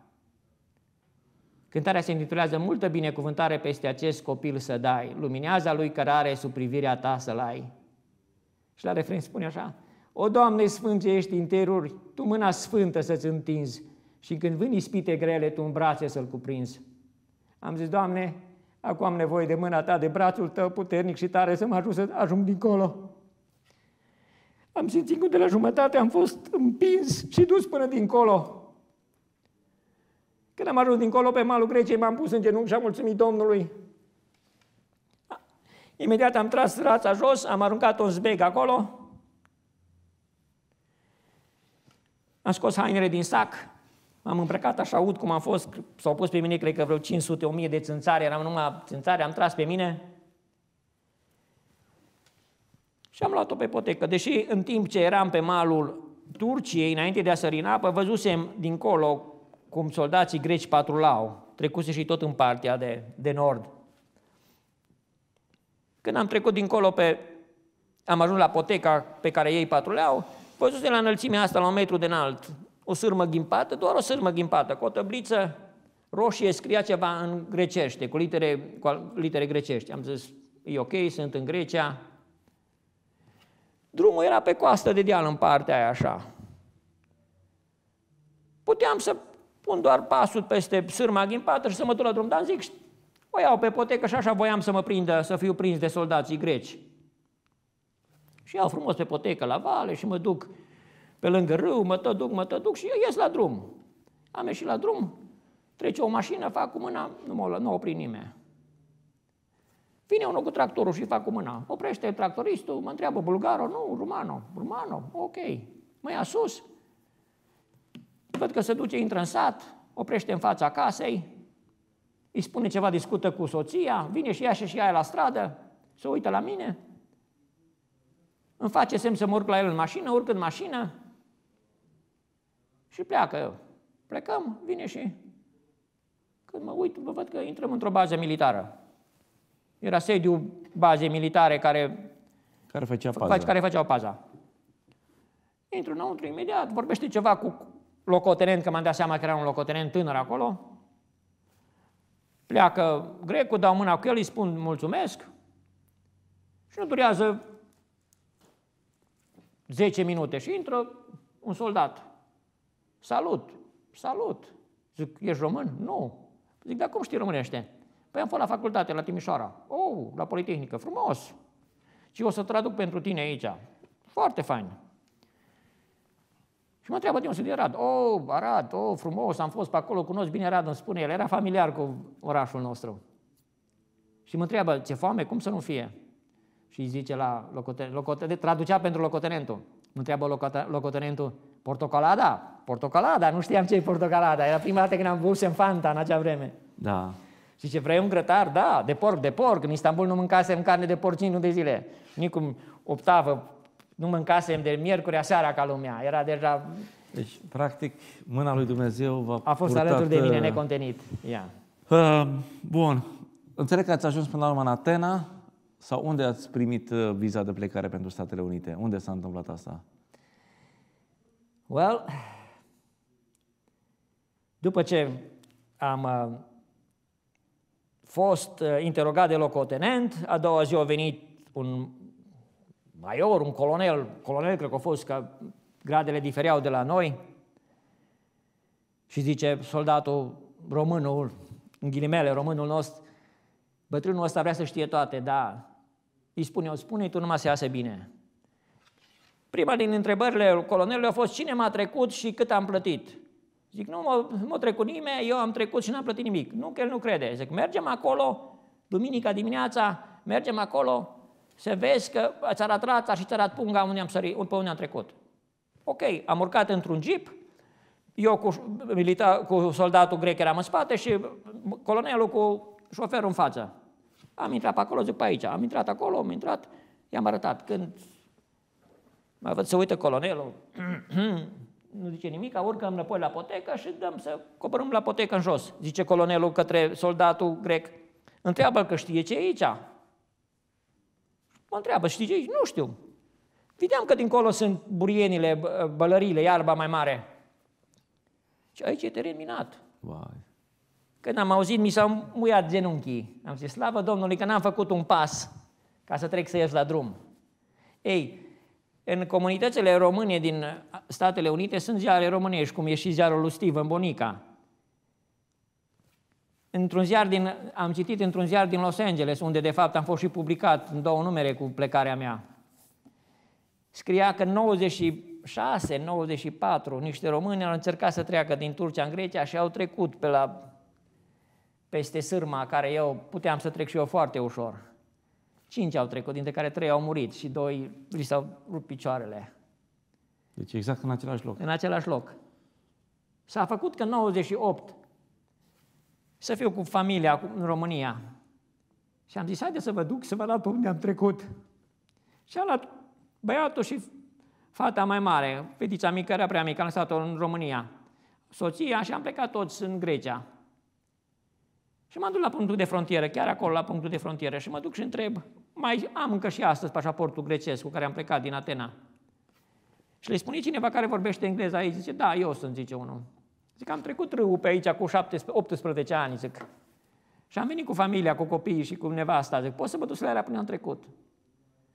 [SPEAKER 2] Cântarea se intitulează Multă binecuvântare peste acest copil să dai, luminează lui care are sub privirea ta să-l ai. Și la refren spune așa, O, Doamne Sfânt ești în teruri, Tu mâna sfântă să-ți întinzi și când vin ispite grele, Tu în brațe să-l cuprinzi. Am zis, Doamne, acum am nevoie de mâna Ta, de brațul Tău puternic și tare să mă ajut să ajung dincolo. Am simțit cum de la jumătate am fost împins și dus până dincolo. Când am ajuns dincolo pe malul Greciei, m-am pus în genunchi și am mulțumit Domnului. Imediat am tras rața jos, am aruncat un zbeg acolo, am scos hainele din sac, M-am îmbrăcat așa ud cum am fost, s-au pus pe mine, cred că vreo 500-1000 de țânțari, eram numai țânțari, am tras pe mine. Și am luat-o pe potecă, deși în timp ce eram pe malul Turciei, înainte de a sări în apă, văzusem dincolo cum soldații greci patrulau, trecuse și tot în partea de, de nord. Când am trecut dincolo pe, am ajuns la poteca pe care ei patruleau, văzusem la înălțimea asta la un metru de înalt, o sârmă ghimpată, doar o sârmă ghimpată, cu o tăbliță roșie scria ceva în grecește, cu litere, cu litere grecești. Am zis, e ok, sunt în Grecia. Drumul era pe coastă de deal în partea aia așa. Puteam să pun doar pasul peste sârma ghimpată și să mă duc la drum, dar zic, o iau pe potecă și așa voiam să mă prindă, să fiu prins de soldații greci. Și iau frumos pe potecă la vale și mă duc pe lângă râu, mă tot duc, mă tot duc și eu ies la drum. Am ieșit la drum, trece o mașină, fac cu mâna, nu mă nu opri nimeni. Vine unul cu tractorul și fac cu mâna. Oprește tractoristul, mă întreabă bulgaro, nu, rumano, rumano, ok. Mă ia sus, văd că se duce, intră în sat, oprește în fața casei, îi spune ceva, discută cu soția, vine și ea și ea la stradă, se uită la mine, îmi face semn să mă urc la el în mașină, urc în mașină, și pleacă. Plecăm, vine și... Când mă uit, vă văd că intrăm într-o bază militară. Era sediu bazei militare care... Care făcea paza. Care făceau paza. Intru înăuntru imediat, vorbește ceva cu locotenent, că m-am dat seama că era un locotenent tânăr acolo. Pleacă grecul, dau mâna cu el, îi spun mulțumesc. Și nu durează 10 minute și intră un soldat Salut! Salut! Zic, ești român? Nu. Zic, dar cum știi românește? Păi am fost la facultate, la Timișoara. Oh, la Politehnică, frumos! Și o să traduc pentru tine aici. Foarte fain. Și mă întreabă de un sunt din Arad. Oh, Arad, oh, frumos, am fost pe acolo, cunosc bine Arad, îmi spune el. Era familiar cu orașul nostru. Și mă întreabă, ce foame? Cum să nu fie? Și zice la locotenent, locoten, traducea pentru locotenentul. Mă întreabă locotenentul, Portocalada? Portocalada, nu știam ce e portocalada. Era prima dată când am văzut în Fanta în acea vreme. Da. Și ce vrei un grătar? Da, de porc, de porc. În Istanbul nu mâncasem carne de porc porcin de zile. Nici cum optavă. nu mâncasem de miercuri seara ca lumea. Era deja...
[SPEAKER 1] Deci, practic, mâna lui Dumnezeu va A fost purtat... alături de mine uh, necontenit. Ia. Uh, bun. Înțeleg că ați ajuns până la urmă în Atena sau unde ați primit uh, viza de plecare pentru Statele Unite? Unde s-a întâmplat asta? Well, după ce
[SPEAKER 2] am uh, fost uh, interogat de locotenent, a doua zi a venit un major, un colonel, colonel cred că a fost, că gradele difereau de la noi, și zice soldatul românul, în ghilimele, românul nostru, bătrânul ăsta vrea să știe toate, da, îi spune eu, spune tu numai să iasă bine. Prima din întrebările colonelului a fost cine m-a trecut și cât am plătit. Zic, nu m-a, trecut nimeni, eu am trecut și n-am plătit nimic. Nu, că el nu crede. Zic, mergem acolo, duminica dimineața, mergem acolo, se vezi că ți-a dat rața și ți-a dat punga unde am sărit, pe unde am trecut. Ok, am urcat într-un jeep, eu cu, milita, cu soldatul grec eram în spate și colonelul cu șoferul în față. Am intrat pe acolo, zic pe aici, am intrat acolo, am intrat, i-am arătat. Când mai văd să uită colonelul, nu zice nimic, urcăm înapoi la potecă și dăm să coborâm la potecă în jos, zice colonelul către soldatul grec. Întreabă-l că știe ce e aici. Mă întreabă, știi ce e aici? Nu știu. Vedeam că dincolo sunt burienile, bălările, iarba mai mare. Și aici e teren minat. Vai. Când am auzit, mi s-au muiat genunchii. Am zis, slavă Domnului că n-am făcut un pas ca să trec să ies la drum. Ei, în comunitățile române din Statele Unite sunt ziare românești, cum e și ziarul lui Steve în Bonica. Într-un ziar din, am citit într-un ziar din Los Angeles, unde de fapt am fost și publicat în două numere cu plecarea mea. Scria că 96, 94, niște români au încercat să treacă din Turcia în Grecia și au trecut pe la, peste sârma care eu puteam să trec și eu foarte ușor. Cinci au trecut, dintre care trei au murit și doi li s-au rupt picioarele.
[SPEAKER 1] Deci exact în același loc. În
[SPEAKER 2] același loc. S-a făcut că 98 să fiu cu familia în România. Și am zis, haide să vă duc să vă arăt unde am trecut. Și am luat băiatul și fata mai mare, fetița mică, era prea mică, am lăsat-o în România. Soția și am plecat toți în Grecia. Și m-am dus la punctul de frontieră, chiar acolo la punctul de frontieră și mă duc și întreb mai am încă și astăzi pașaportul grecesc cu care am plecat din Atena. Și le spune cineva care vorbește engleză aici, zice, da, eu sunt, zice unul. Zic, am trecut râul pe aici cu 17, 18 ani, zic. Și am venit cu familia, cu copiii și cu nevasta, zic, poți să mă duc la le până am trecut?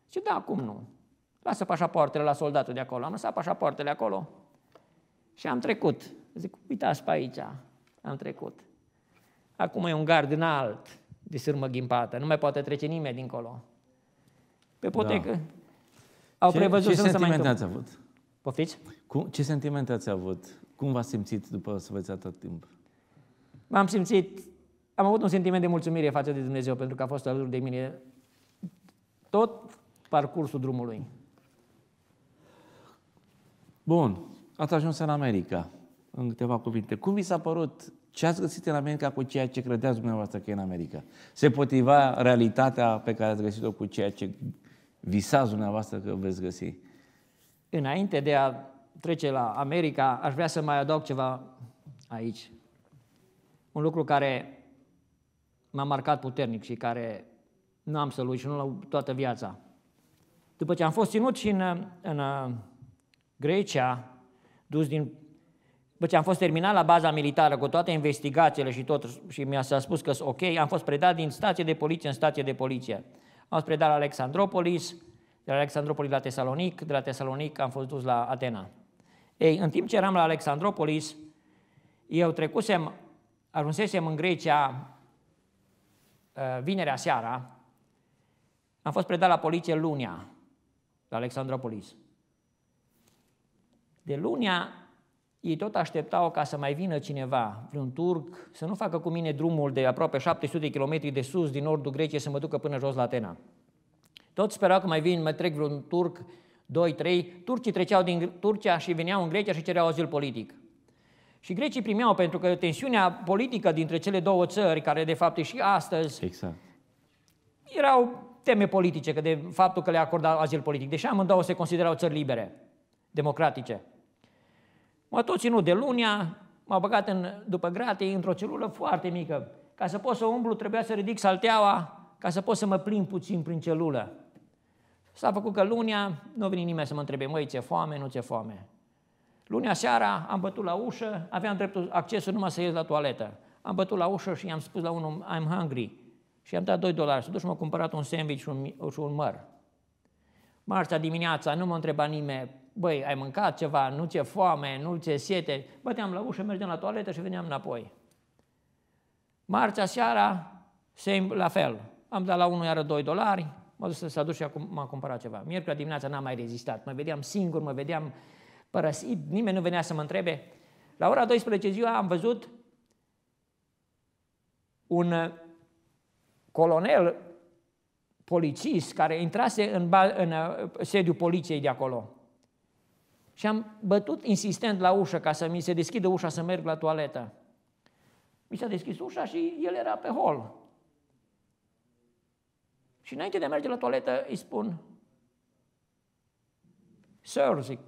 [SPEAKER 2] Zice, da, cum nu? Lasă pașapoartele la soldatul de acolo. Am lăsat pașapoartele acolo și am trecut. Zic, uitați pe aici, am trecut. Acum e un gard înalt, de sârmă ghimpată. Nu mai poate trece nimeni dincolo.
[SPEAKER 1] Pe potecă. Da. Au ce, prevăzut ce să sentimente se ați avut? Poftiți? Cum, ce sentimente ați avut? Cum v-ați simțit după să veți atât timp?
[SPEAKER 2] M-am simțit, am avut un sentiment de mulțumire față de Dumnezeu pentru că a fost alături de mine tot parcursul drumului.
[SPEAKER 1] Bun, ați ajuns în America, în câteva cuvinte. Cum vi s-a părut ce ați găsit în America cu ceea ce credeați dumneavoastră că e în America? Se potriva realitatea pe care ați găsit-o cu ceea ce visați dumneavoastră că veți găsi?
[SPEAKER 2] Înainte de a trece la America, aș vrea să mai adaug ceva aici. Un lucru care m-a marcat puternic și care nu am să-l și nu toată viața. După ce am fost ținut și în, în Grecia, dus din după ce am fost terminat la baza militară cu toate investigațiile și tot, și mi s-a spus că sunt ok, am fost predat din stație de poliție în stație de poliție. Am fost predat la Alexandropolis, de la Alexandropolis la Tesalonic, de la Tesalonic am fost dus la Atena. Ei, în timp ce eram la Alexandropolis, eu trecusem, ajunsesem în Grecia ă, vinerea seara, am fost predat la poliție lunia, la Alexandropolis. De lunia ei tot așteptau ca să mai vină cineva, vreun turc, să nu facă cu mine drumul de aproape 700 km de sus, din nordul Greciei, să mă ducă până jos la Atena. Tot sperau că mai vin, mă trec vreun turc, 2, 3. Turcii treceau din Turcia și veneau în Grecia și cereau azil politic. Și grecii primeau, pentru că tensiunea politică dintre cele două țări, care de fapt e și astăzi, exact. erau teme politice, că de faptul că le acorda azil politic, deși amândouă se considerau țări libere, democratice. M-a tot ținut de lunia, m-a băgat în, după grate într-o celulă foarte mică. Ca să pot să umblu, trebuia să ridic salteaua ca să pot să mă plimb puțin prin celulă. S-a făcut că lunia, nu a venit nimeni să mă întrebe, măi, ți-e foame, nu ți-e foame. Lunea seara am bătut la ușă, aveam dreptul accesul numai să ies la toaletă. Am bătut la ușă și i-am spus la unul, I'm hungry. Și i-am dat 2 dolari. Să duc și m-a cumpărat un sandwich și un, și un măr. Marțea dimineața nu m-a întrebat nimeni, băi, ai mâncat ceva, nu ți-e foame, nu ți-e sete, băteam la ușă, mergeam la toaletă și veneam înapoi. Marțea seara, same, la fel. Am dat la unul iară 2 dolari, m-a dus să se aduce și m-a cumpărat ceva. Miercuri dimineața n-am mai rezistat, mă vedeam singur, mă vedeam părăsit, nimeni nu venea să mă întrebe. La ora 12 ziua am văzut un uh, colonel polițist care intrase în, ba, în uh, sediul poliției de acolo. Și am bătut insistent la ușă ca să mi se deschidă ușa să merg la toaletă. Mi s-a deschis ușa și el era pe hol. Și înainte de a merge la toaletă îi spun, Sir, zic,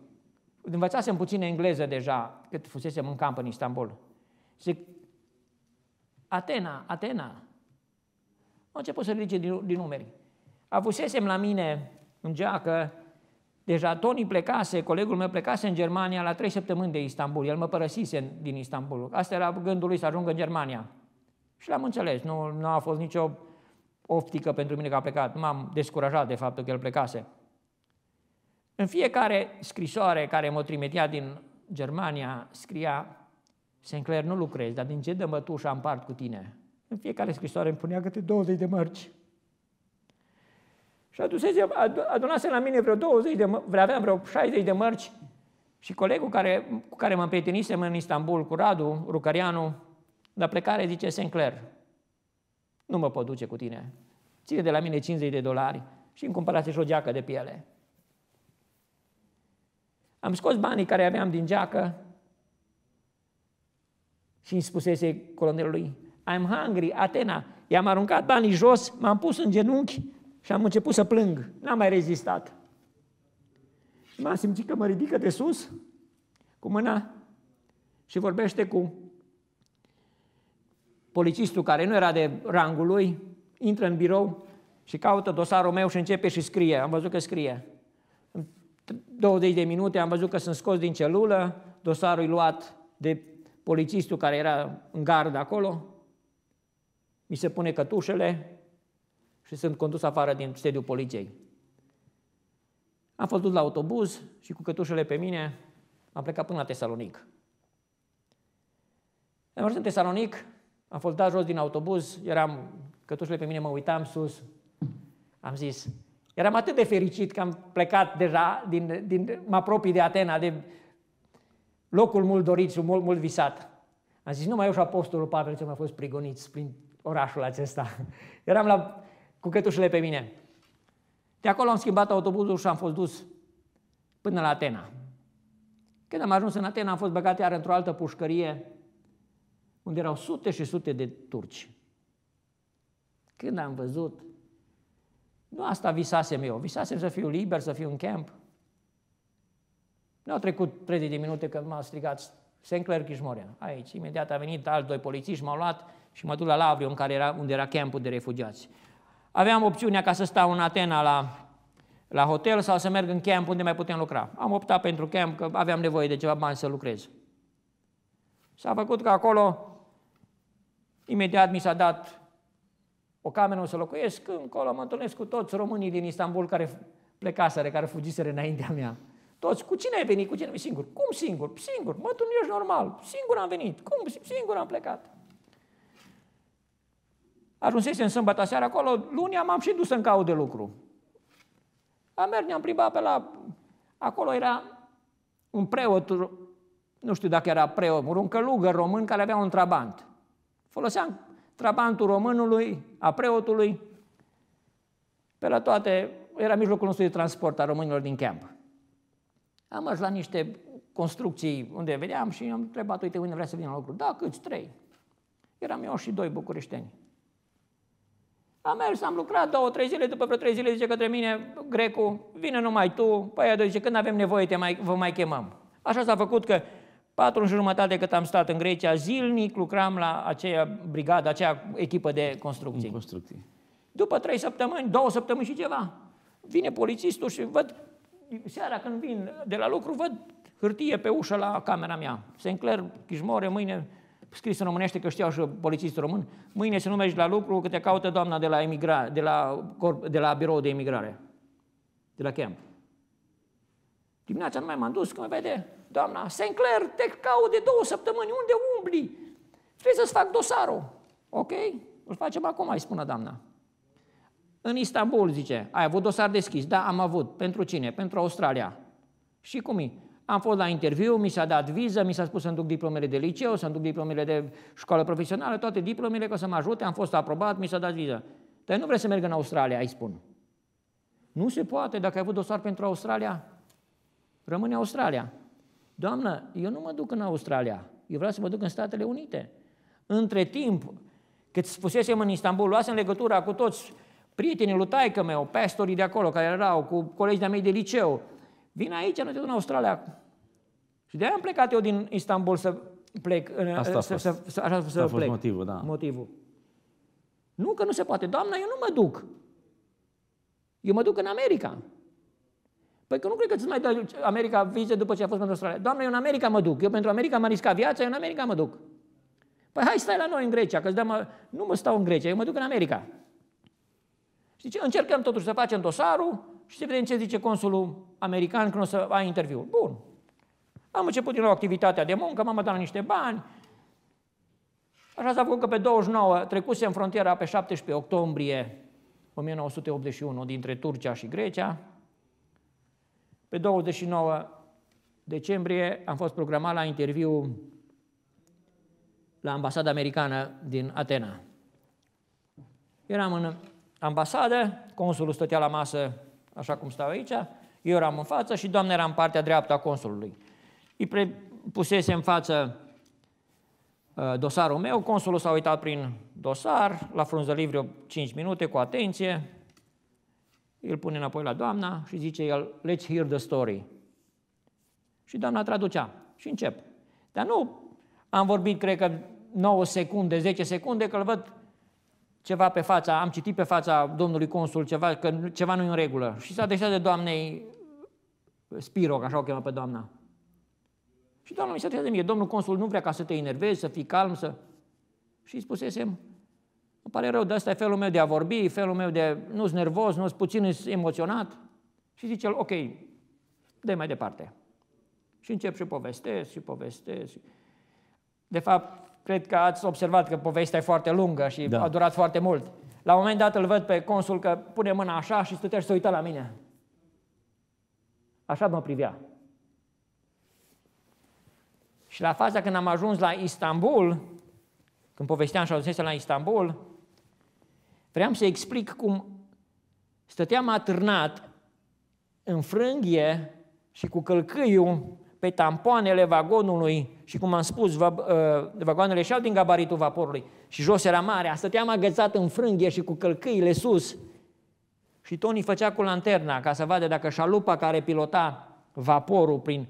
[SPEAKER 2] învățasem puțin engleză deja, cât fusesem în camp în Istanbul. Zic, Atena, Atena. Am început să ridice din, din numeri. Avusesem la mine în geacă Deja Tony plecase, colegul meu plecase în Germania la trei săptămâni de Istanbul. El mă părăsise din Istanbul. Asta era gândul lui să ajungă în Germania. Și l-am înțeles. Nu, nu a fost nicio optică pentru mine că a plecat. M-am descurajat de faptul că el plecase. În fiecare scrisoare care mă trimitea din Germania scria Sinclair, nu lucrezi, dar din ce de mătușă am part cu tine? În fiecare scrisoare îmi punea câte 20 de mărci. Și adusese, adunase la mine vreo 20 de, vreo aveam vreo 60 de mărci și colegul care, cu care mă împrietenisem în Istanbul, cu Radu Rucărianu, la plecare zice Sinclair, nu mă pot duce cu tine. Ține de la mine 50 de dolari și îmi cumpărați și o geacă de piele. Am scos banii care aveam din geacă și îmi spusese colonelului, I'm hungry, Atena. I-am aruncat banii jos, m-am pus în genunchi și am început să plâng. N-am mai rezistat. M-am simțit că mă ridică de sus cu mâna și vorbește cu polițistul care nu era de rangul lui, intră în birou și caută dosarul meu și începe și scrie. Am văzut că scrie. În 20 de minute am văzut că sunt scos din celulă, dosarul e luat de polițistul care era în gard acolo, mi se pune cătușele, și sunt condus afară din sediul poliției. Am făcut la autobuz și cu cătușele pe mine am plecat până la Tesalonic. Am ajuns în Tesalonic, am fost dat jos din autobuz, eram, cătușele pe mine mă uitam sus, am zis, eram atât de fericit că am plecat deja, din, din, mă apropii de Atena, de locul mult dorit și mult, mult visat. Am zis, numai eu și Apostolul Pavel ce am fost prigoniți prin orașul acesta. Eram la cu cătușele pe mine. De acolo am schimbat autobuzul și am fost dus până la Atena. Când am ajuns în Atena, am fost băgat iar într-o altă pușcărie, unde erau sute și sute de turci. Când am văzut, nu asta visasem eu, visasem să fiu liber, să fiu în camp. Nu au trecut 30 de minute când m-a strigat Sinclair Chișmorea. Aici, imediat a venit alți doi polițiști, m-au luat și mă duc la Lavrion, care era, unde era campul de refugiați. Aveam opțiunea ca să stau în Atena la, la hotel sau să merg în camp unde mai putem lucra. Am optat pentru camp că aveam nevoie de ceva bani să lucrez. S-a făcut că acolo, imediat mi s-a dat o cameră, să locuiesc, încolo mă întâlnesc cu toți românii din Istanbul care plecaseră, care fugiseră înaintea mea. Toți, cu cine ai venit? Cu cine? Singur. Cum singur? Singur. Mă, tu nu ești normal. Singur am venit. Cum? Singur am plecat în sâmbătă seara acolo, Luni m-am și dus în caut de lucru. Am mers, ne-am plimbat pe la... Acolo era un preot, nu știu dacă era preot, un călugăr român care avea un trabant. Foloseam trabantul românului, a preotului, pe la toate, era mijlocul nostru de transport a românilor din camp. Am mers la niște construcții unde vedeam și am întrebat, uite, unde vrea să vină la lucru? Da, câți? Trei. Eram eu și doi bucureșteni. Am mers, am lucrat două, trei zile, după vreo trei zile zice către mine, grecu, vine numai tu, păi aia zice, când avem nevoie te mai, vă mai chemăm. Așa s-a făcut că patru și jumătate cât am stat în Grecia, zilnic lucram la aceea brigadă, aceea echipă de construcții. construcții. După trei săptămâni, două săptămâni și ceva, vine polițistul și văd, seara când vin de la lucru, văd hârtie pe ușă la camera mea. Sinclair, Chișmore, mâine scris în românește, că știau și polițistul român, mâine să nu mergi la lucru, că te caută doamna de la, emigra, de la, corp, de la birou de emigrare, de la camp. Dimineața nu mai m-am dus, că mă vede, doamna, Sinclair, te caut de două săptămâni, unde umbli? Trebuie să-ți fac dosarul. Ok? Îl facem acum, îi spună doamna. În Istanbul, zice, ai avut dosar deschis? Da, am avut. Pentru cine? Pentru Australia. Și cum e? Am fost la interviu, mi s-a dat viză, mi s-a spus să-mi duc diplomele de liceu, să-mi duc diplomele de școală profesională, toate diplomele, că să mă ajute, am fost aprobat, mi s-a dat viză. Dar nu vrei să merg în Australia, îi spun. Nu se poate, dacă ai avut dosar pentru Australia, rămâne Australia. Doamnă, eu nu mă duc în Australia, eu vreau să mă duc în Statele Unite. Între timp, cât spusesem în Istanbul, luasem legătura cu toți prietenii lui taică meu, pastorii de acolo, care erau, cu colegii de-a mei de liceu, Vin aici, în, în Australia acum. Și de-aia am plecat eu din Istanbul să plec. Asta a să, fost, să, să, așa să a fost motivul, da. Motivul. Nu că nu se poate. Doamna, eu nu mă duc. Eu mă duc în America. Păi că nu cred că ți mai dă America vize după ce a fost pentru Australia. Doamne, eu în America mă duc. Eu pentru America m-am riscat viața, eu în America mă duc. Păi hai stai la noi în Grecia, că dăm, nu mă stau în Grecia, eu mă duc în America. Știi ce? Încercăm totuși să facem dosarul, și să vedem ce zice consulul american când o să ai interviu. Bun. Am început din nou activitatea de muncă, m-am dat niște bani. Așa s-a făcut că pe 29 trecuse în frontiera pe 17 octombrie 1981 dintre Turcia și Grecia. Pe 29 decembrie am fost programat la interviu la ambasada americană din Atena. Eram în ambasadă, consulul stătea la masă așa cum stau aici, eu eram în față și doamna era în partea dreaptă a consulului. Îi pre- pusese în față uh, dosarul meu, consulul s-a uitat prin dosar, la frunză livre 5 minute cu atenție, îl pune înapoi la doamna și zice el, let's hear the story. Și doamna traducea și încep. Dar nu am vorbit, cred că 9 secunde, 10 secunde, că îl văd ceva pe fața, am citit pe fața domnului consul ceva, că ceva nu e în regulă. Și s-a adresat de doamnei Spiro, așa o chema pe doamna. Și doamna mi s-a de mie, domnul consul nu vrea ca să te enervezi, să fii calm, să... Și îi spusesem, îmi pare rău, dar asta e felul meu de a vorbi, felul meu de nu-s nervos, nu-s puțin emoționat. Și zice el, ok, dă mai departe. Și încep și povestesc și povestesc. De fapt, Cred că ați observat că povestea e foarte lungă și da. a durat foarte mult. La un moment dat îl văd pe consul că pune mâna așa și stătea și se uita la mine. Așa mă privea. Și la faza când am ajuns la Istanbul, când povesteam și ajunsese la Istanbul, vreau să explic cum stăteam atârnat în frânghie și cu călcâiul pe tampoanele vagonului și, cum am spus, va, uh, vagoanele și din gabaritul vaporului și jos era mare, stăteam agățat în frânghie și cu călcâile sus și Tony făcea cu lanterna ca să vadă dacă șalupa care pilota vaporul prin,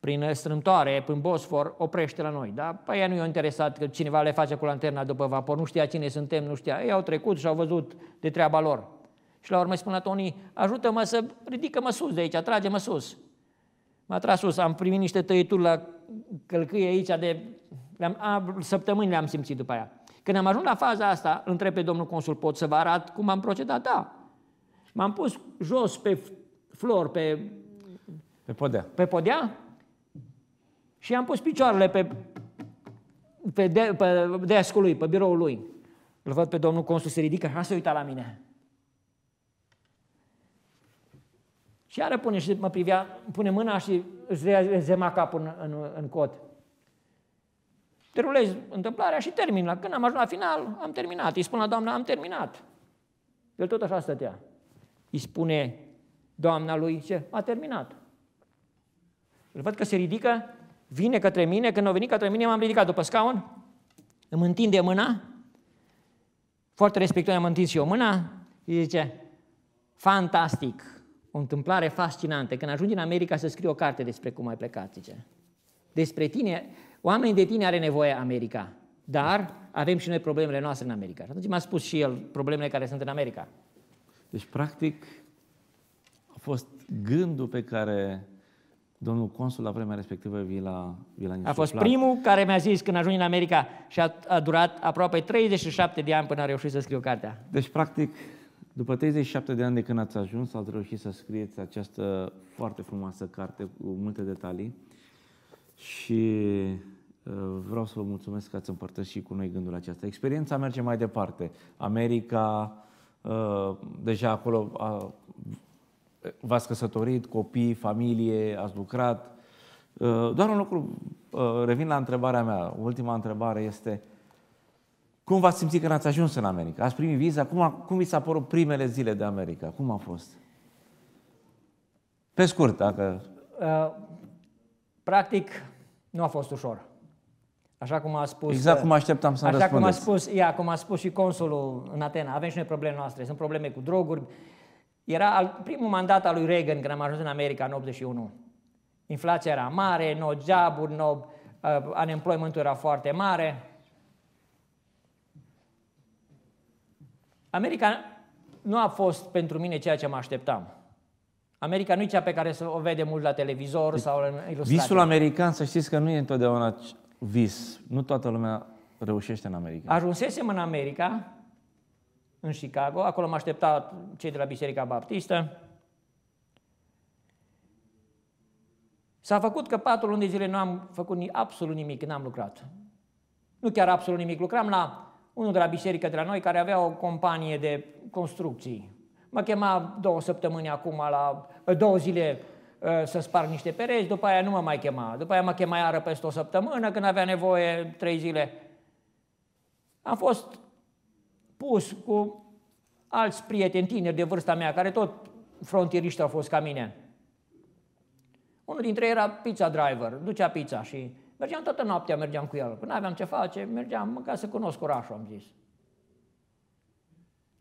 [SPEAKER 2] prin strâmtoare, prin Bosfor, oprește la noi. Dar pe păi, ea nu i-a interesat că cineva le face cu lanterna după vapor, nu știa cine suntem, nu știa. Ei au trecut și au văzut de treaba lor. Și la urmă spune Tony, ajută-mă să ridică-mă sus de aici, trage-mă sus. M-a tras sus, am primit niște tăieturi la călcâie aici de... Le-am, a, săptămâni le-am simțit după aia. Când am ajuns la faza asta, întreb pe domnul consul, pot să vă arăt cum am procedat? Da. M-am pus jos pe flor, pe... Pe podea. Pe podea și am pus picioarele pe, pe, de, pe deascul lui, pe biroul lui. Îl văd pe domnul consul, se ridică, ha să uita la mine. Și iară pune și mă privea, pune mâna și îți rezema capul în, în, în cot. Derulez întâmplarea și termin. La când am ajuns la final, am terminat. Îi spun la doamna, am terminat. El tot așa stătea. Îi spune doamna lui, ce? A terminat. Îl văd că se ridică, vine către mine, când a venit către mine, m-am ridicat după scaun, îmi întinde mâna, foarte respectuos am întins și eu mâna, și zice, fantastic, o întâmplare fascinantă. Când ajungi în America să scrii o carte despre cum ai plecat, zice. Despre tine, oamenii de tine are nevoie America, dar avem și noi problemele noastre în America. Și atunci mi-a spus și el problemele care sunt în America.
[SPEAKER 1] Deci, practic, a fost gândul pe care domnul consul la vremea respectivă vi l-a, vi l-a A fost primul
[SPEAKER 2] care mi-a zis când ajungi în America și a, a durat aproape 37 de ani până a reușit să scriu cartea.
[SPEAKER 1] Deci, practic, după 37 de ani de când ați ajuns, ați reușit să scrieți această foarte frumoasă carte cu multe detalii și uh, vreau să vă mulțumesc că ați împărtășit cu noi gândul acesta. Experiența merge mai departe. America, uh, deja acolo v-ați căsătorit, copii, familie, ați lucrat. Uh, doar un lucru, revin la întrebarea mea, ultima întrebare este, cum v-ați simțit când ați ajuns în America? Ați primit viza? Cum, a, cum vi s-a părut primele zile de America? Cum a fost? Pe scurt, dacă...
[SPEAKER 2] Uh, practic, nu a fost ușor. Așa cum a spus... Exact uh, cum așteptam să Așa cum a spus, ia, cum a spus și consulul în Atena, avem și noi probleme noastre, sunt probleme cu droguri. Era al, primul mandat al lui Reagan când am ajuns în America în 81. Inflația era mare, no job no, uh, unemployment era foarte mare, America nu a fost pentru mine ceea ce mă așteptam. America nu e cea pe care să o vede mult la televizor deci, sau în ilustrație. Visul american,
[SPEAKER 1] să știți că nu e întotdeauna vis. Nu toată lumea reușește în America.
[SPEAKER 2] Ajunsesem în America, în Chicago, acolo m-a așteptat cei de la Biserica Baptistă. S-a făcut că patru luni de zile nu am făcut absolut nimic, n-am lucrat. Nu chiar absolut nimic, lucram la unul de la biserică de la noi care avea o companie de construcții. Mă chema două săptămâni acum, la două zile ă, să sparg niște pereți, după aia nu mă mai chema. După aia mă chema iară peste o săptămână, când avea nevoie trei zile. Am fost pus cu alți prieteni tineri de vârsta mea, care tot frontieriști au fost ca mine. Unul dintre ei era pizza driver, ducea pizza și Mergeam toată noaptea, mergeam cu el. Când aveam ce face, mergeam, ca să cunosc orașul, am zis.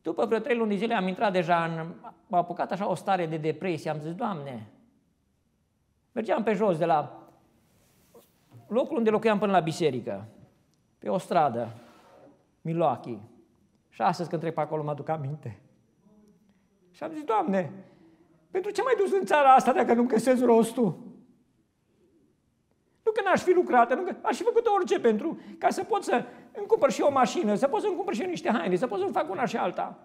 [SPEAKER 2] După vreo trei luni zile am intrat deja în... M-a apucat așa o stare de depresie, am zis, Doamne, mergeam pe jos de la locul unde locuiam până la biserică, pe o stradă, Miloachii. Și astăzi când trec pe acolo mă aduc aminte. Și am zis, Doamne, pentru ce mai dus în țara asta dacă nu-mi găsesc rostul? Nu că n-aș fi lucrat, nu că aș fi făcut orice pentru ca să pot să îmi cumpăr și o mașină, să pot să îmi cumpăr și niște haine, să pot să-mi fac una și alta.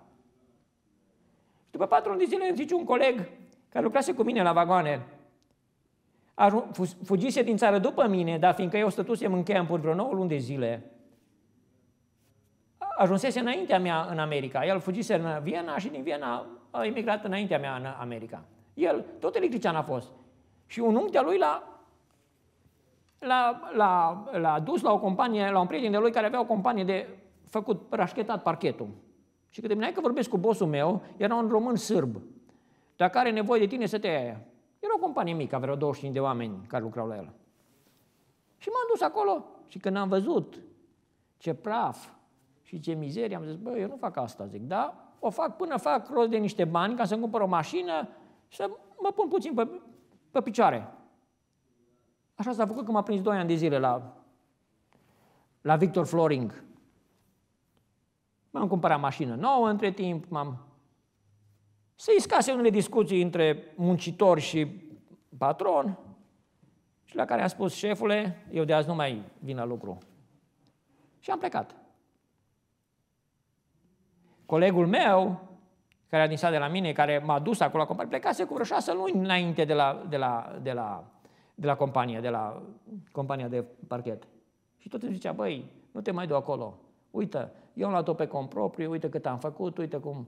[SPEAKER 2] Și după patru de zile îmi zice un coleg care lucrase cu mine la vagoane, fugise din țară după mine, dar fiindcă eu stătusem în campuri vreo 9 luni de zile, ajunsese înaintea mea în America. El fugise în Viena și din Viena a emigrat înaintea mea în America. El tot electrician a fost. Și un unchi de lui l-a l-a, l-a, l-a dus la o companie, la un prieten de lui care avea o companie de făcut rașchetat parchetul. Și când terminai că vorbesc cu bosul meu, era un român sârb. Dacă are nevoie de tine, să te ia aia. Era o companie mică, avea 25 de oameni care lucrau la el. Și m-am dus acolo și când am văzut ce praf și ce mizerie, am zis, bă, eu nu fac asta, zic, da, o fac până fac rost de niște bani ca să-mi cumpăr o mașină, și să mă pun puțin pe, pe picioare. Așa s-a făcut că m-a prins 2 ani de zile la, la Victor Floring. M-am cumpărat mașină nouă între timp, m-am... Se iscase unele discuții între muncitor și patron și la care am spus, șefule, eu de azi nu mai vin la lucru. Și am plecat. Colegul meu, care a dinsat de la mine, care m-a dus acolo la companie, plecase cu vreo șase luni înainte de la, de la, de la de la companie, de la compania de parchet. Și tot îmi zicea, băi, nu te mai du acolo. Uite, eu am luat-o pe cont propriu, uite cât am făcut, uite cum...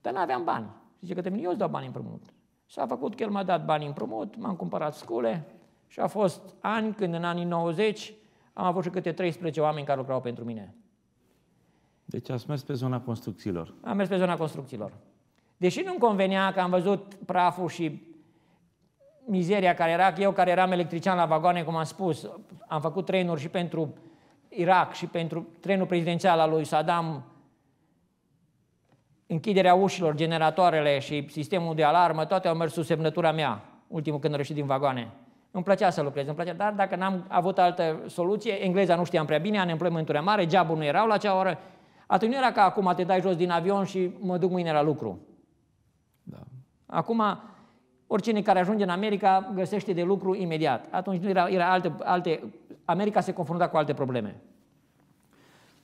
[SPEAKER 2] Dar n-aveam bani. Zice că eu îți dau bani împrumut. S-a făcut că el m-a dat bani împrumut, m-am cumpărat scule și a fost ani când în anii 90 am avut și câte 13 oameni care lucrau pentru mine.
[SPEAKER 1] Deci ați mers pe zona construcțiilor.
[SPEAKER 2] Am mers pe zona construcțiilor. Deși nu-mi convenea că am văzut praful și mizeria care era, eu care eram electrician la vagoane, cum am spus, am făcut trenuri și pentru Irak și pentru trenul prezidențial al lui Saddam, închiderea ușilor, generatoarele și sistemul de alarmă, toate au mers sub semnătura mea, ultimul când am din vagoane. Îmi plăcea să lucrez, îmi plăcea, dar dacă n-am avut altă soluție, engleza nu știam prea bine, unemployment era mare, geabul nu erau la acea oră, atunci nu era ca acum te dai jos din avion și mă duc mâine la lucru. Da. Acum Oricine care ajunge în America găsește de lucru imediat. Atunci era, era alte, alte, America se confrunta cu alte probleme.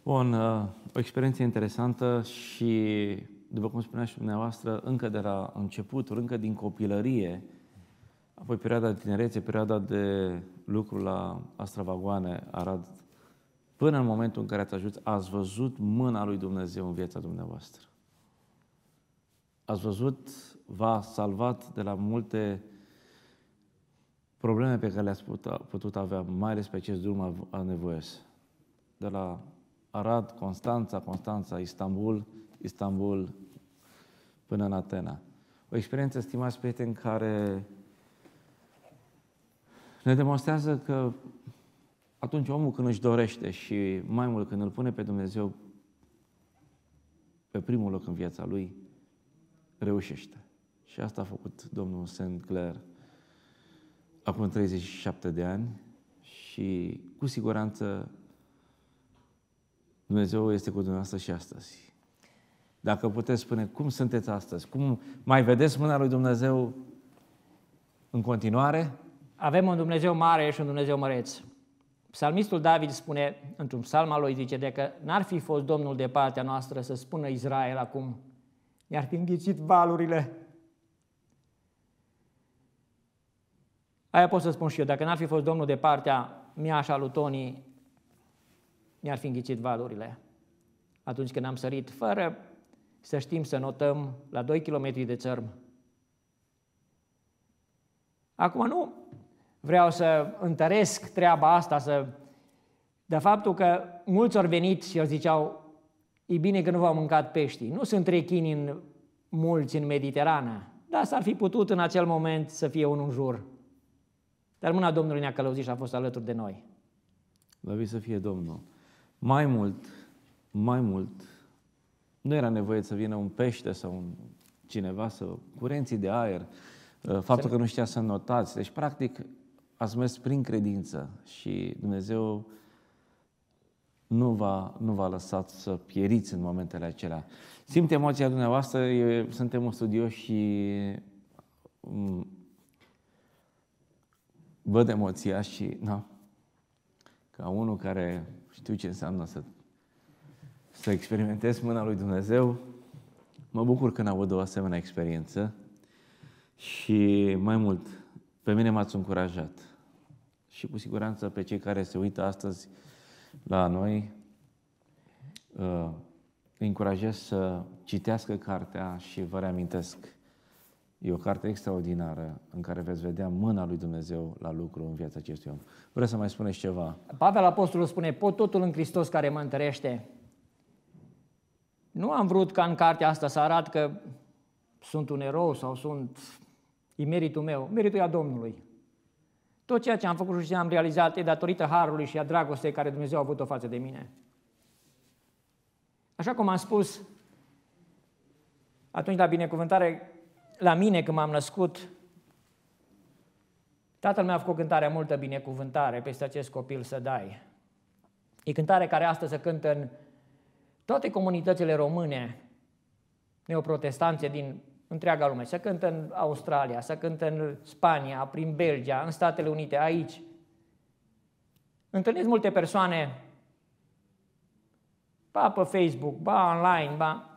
[SPEAKER 1] Bun, uh, o experiență interesantă și, după cum spunea și dumneavoastră, încă de la începuturi, încă din copilărie, apoi perioada de tinerețe, perioada de lucru la Astravagoane, Arad, până în momentul în care ați ajuns, ați văzut mâna lui Dumnezeu în viața dumneavoastră. Ați văzut v-a salvat de la multe probleme pe care le-ați putut avea, mai ales pe acest drum anevoios. De la Arad, Constanța, Constanța, Istanbul, Istanbul până în Atena. O experiență, stimați prieteni, care ne demonstrează că atunci omul când își dorește și mai mult când îl pune pe Dumnezeu pe primul loc în viața lui, reușește. Și asta a făcut domnul St. Clair acum 37 de ani și cu siguranță Dumnezeu este cu dumneavoastră și astăzi. Dacă puteți spune cum sunteți astăzi, cum mai vedeți mâna lui Dumnezeu în continuare? Avem un Dumnezeu mare
[SPEAKER 2] și un Dumnezeu măreț. Psalmistul David spune, într-un psalm al lui, zice, de că n-ar fi fost Domnul de partea noastră să spună Israel acum, ne-ar fi înghițit valurile, Aia pot să spun și eu, dacă n-ar fi fost Domnul de partea mea și a lui Tony, mi-ar fi înghițit valurile. Atunci când am sărit, fără să știm să notăm, la 2 km de țărm. Acum nu vreau să întăresc treaba asta, să... de faptul că mulți au venit și au ziceau, e bine că nu v-au mâncat peștii. Nu sunt rechini în mulți în Mediterană, dar s-ar fi putut în acel moment să fie unul în jur. Dar mâna Domnului ne-a călăuzit și a fost alături de noi.
[SPEAKER 1] Lăvit să fie Domnul. Mai mult, mai mult, nu era nevoie să vină un pește sau un cineva să... curenții de aer, uh, faptul că nu știa să notați. Deci, practic, ați mers prin credință și Dumnezeu nu va, nu va lăsat să pieriți în momentele acelea. Simt emoția dumneavoastră, e, suntem un studio și mm, văd emoția și, na, ca unul care știu ce înseamnă să, să experimentez mâna lui Dumnezeu, mă bucur când aud o asemenea experiență și mai mult, pe mine m-ați încurajat și cu siguranță pe cei care se uită astăzi la noi, uh, îi încurajez să citească cartea și vă reamintesc E o carte extraordinară în care veți vedea mâna lui Dumnezeu la lucru în viața acestui om. Vreau să mai spuneți ceva?
[SPEAKER 2] Pavel Apostolul spune, pot totul în Hristos care mă întărește. Nu am vrut ca în cartea asta să arat că sunt un erou sau sunt... E meritul meu, meritul e a Domnului. Tot ceea ce am făcut și ce am realizat e datorită harului și a dragostei care Dumnezeu a avut-o față de mine. Așa cum am spus atunci la binecuvântare, la mine când m-am născut, tatăl meu a făcut cântarea multă binecuvântare peste acest copil să dai. E cântare care astăzi se cântă în toate comunitățile române, neoprotestanțe din întreaga lume. Se cântă în Australia, se cântă în Spania, prin Belgia, în Statele Unite, aici. Întâlnesc multe persoane, ba pe Facebook, ba online, ba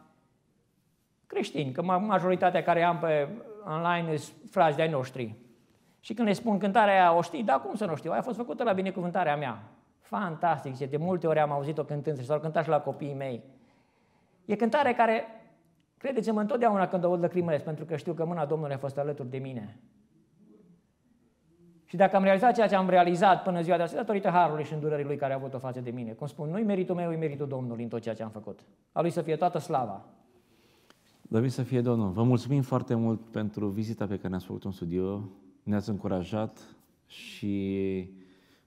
[SPEAKER 2] creștini, că majoritatea care am pe online sunt frați de-ai noștri. Și când le spun cântarea aia, o știi? Da, cum să nu știu? Aia a fost făcută la binecuvântarea mea. Fantastic, zice, de multe ori am auzit-o cântând și s-au cântat și la copiii mei. E cântare care, credeți-mă, întotdeauna când o văd lăcrimăresc, pentru că știu că mâna Domnului a fost alături de mine. Și dacă am realizat ceea ce am realizat până ziua de astăzi, datorită harului și îndurării lui care a avut-o față de mine. Cum spun, nu-i meritul meu, e meritul Domnului în tot ceea ce am făcut. A lui să fie toată slava.
[SPEAKER 1] Doamne să fie Domnul, vă mulțumim foarte mult pentru vizita pe care ne-ați făcut în studio, ne-ați încurajat și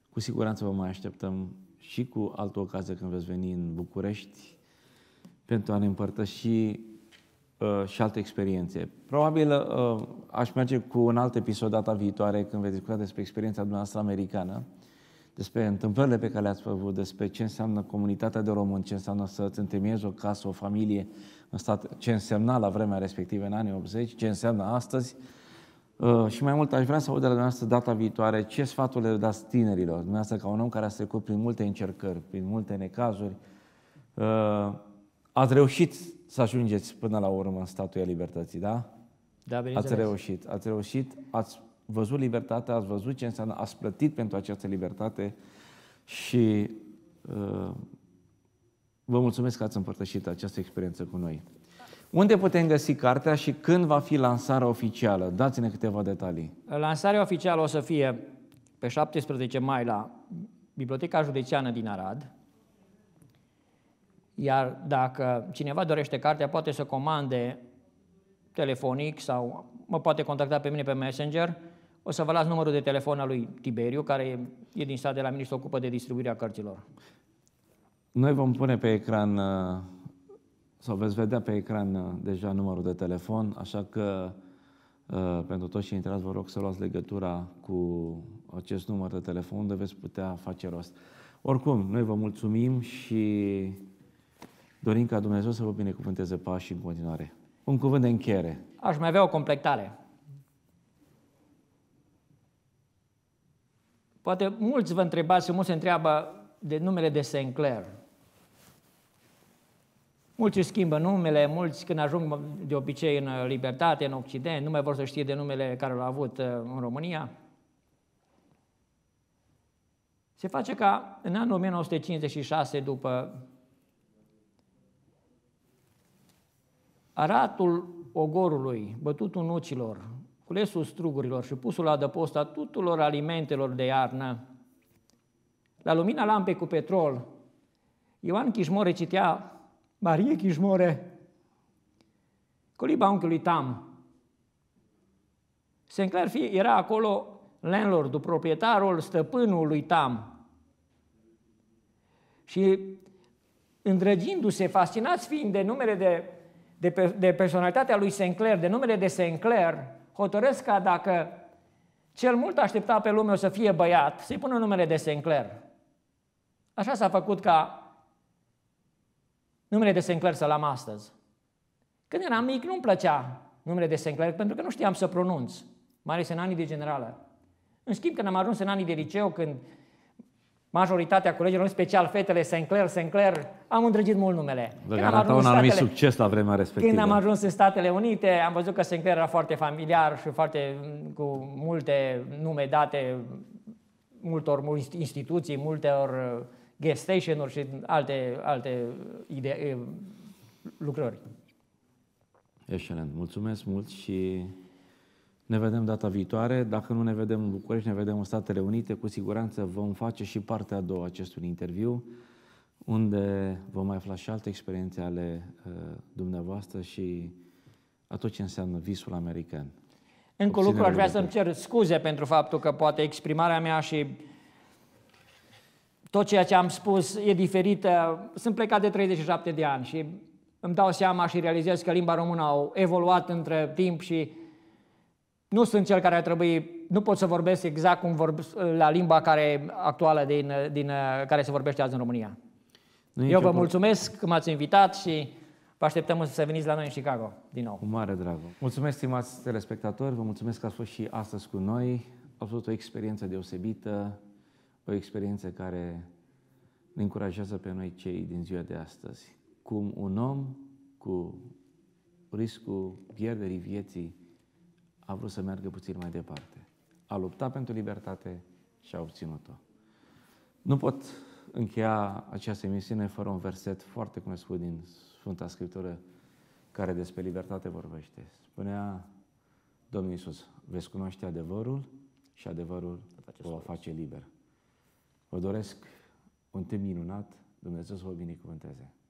[SPEAKER 1] cu siguranță vă mai așteptăm și cu altă ocazie când veți veni în București pentru a ne împărtăși uh, și alte experiențe. Probabil uh, aș merge cu un alt episod data viitoare când veți discuta despre experiența dumneavoastră americană, despre întâmplările pe care le-ați făcut, despre ce înseamnă comunitatea de români, ce înseamnă să-ți întemeiezi o casă, o familie în stat, ce însemna la vremea respectivă în anii 80, ce înseamnă astăzi. Uh, și mai mult, aș vrea să aud de la dumneavoastră data viitoare ce sfaturi le dați tinerilor, dumneavoastră ca un om care a trecut prin multe încercări, prin multe necazuri, uh, ați reușit să ajungeți până la urmă în statuia libertății, da? Da, bineînțeles. Ați reușit, ați reușit, ați văzut libertatea, ați văzut ce înseamnă, ați plătit pentru această libertate și uh, vă mulțumesc că ați împărtășit această experiență cu noi. Unde putem găsi cartea și când va fi lansarea oficială? Dați-ne câteva detalii.
[SPEAKER 2] Lansarea oficială o să fie pe 17 mai la Biblioteca Județeană din Arad. Iar dacă cineva dorește cartea, poate să comande telefonic sau mă poate contacta pe mine pe Messenger o să vă las numărul de telefon al lui Tiberiu, care e din stat de la mine și se ocupă de distribuirea cărților.
[SPEAKER 1] Noi vom pune pe ecran, uh, sau veți vedea pe ecran uh, deja numărul de telefon, așa că uh, pentru toți cei intrați, vă rog să luați legătura cu acest număr de telefon unde veți putea face rost. Oricum, noi vă mulțumim și dorim ca Dumnezeu să vă binecuvânteze pașii în continuare. Un cuvânt de încheiere.
[SPEAKER 2] Aș mai avea o completare. Poate mulți vă întrebați, mulți se întreabă de numele de Sinclair. Mulți își schimbă numele, mulți când ajung de obicei în libertate, în Occident, nu mai vor să știe de numele care l-au avut uh, în România. Se face ca în anul 1956, după aratul ogorului, bătutul nucilor, culesul strugurilor și pusul la adăpost a tuturor alimentelor de iarnă. La lumina lampei cu petrol, Ioan Chișmore citea Marie Chișmore, coliba unchiului Tam. Sinclair era acolo landlordul, proprietarul, stăpânul lui Tam. Și îndrăgindu-se, fascinați fiind de numele de, de, de personalitatea lui Sinclair, de numele de Sinclair, hotărăsc ca dacă cel mult aștepta pe lume o să fie băiat, să-i pună numele de Sinclair. Așa s-a făcut ca numele de Sinclair să-l am astăzi. Când eram mic, nu-mi plăcea numele de Sinclair pentru că nu știam să pronunț, mai ales în anii de generală. În schimb, când am ajuns în anii de liceu, când majoritatea colegilor, în special fetele Sinclair, Sinclair, am îndrăgit mult numele. Vă ajuns un anumit statele, succes la vremea respectivă. Când am ajuns în Statele Unite, am văzut că Sinclair era foarte familiar și foarte cu multe nume date multor instituții, multor uh, gas station-uri și alte, alte ide- uh, lucrări.
[SPEAKER 1] Excelent. Mulțumesc mult și ne vedem data viitoare. Dacă nu ne vedem în București, ne vedem în Statele Unite. Cu siguranță vom face și partea a doua acestui interviu, unde vom mai afla și alte experiențe ale uh, dumneavoastră și a tot ce înseamnă visul american. Încă un lucru, aș vrea să-mi
[SPEAKER 2] cer scuze pentru faptul că poate exprimarea mea și tot ceea ce am spus e diferită. Sunt plecat de 37 de ani și îmi dau seama și realizez că limba română au evoluat între timp și nu sunt cel care ar trebui, nu pot să vorbesc exact cum vorbesc la limba care actuală din, din care se vorbește azi în România. Nu Eu vă problem. mulțumesc că m-ați invitat și vă așteptăm să veniți la noi în Chicago
[SPEAKER 1] din nou. Cu mare drag. Mulțumesc, stimați telespectatori, vă mulțumesc că ați fost și astăzi cu noi. A fost o experiență deosebită, o experiență care ne încurajează pe noi cei din ziua de astăzi. Cum un om cu riscul pierderii vieții a vrut să meargă puțin mai departe. A luptat pentru libertate și a obținut-o. Nu pot încheia această emisiune fără un verset foarte cunoscut din Sfânta Scriptură care despre libertate vorbește. Spunea Domnul Iisus, veți cunoaște adevărul și adevărul vă va face liber. Vă doresc un timp minunat, Dumnezeu să vă binecuvânteze.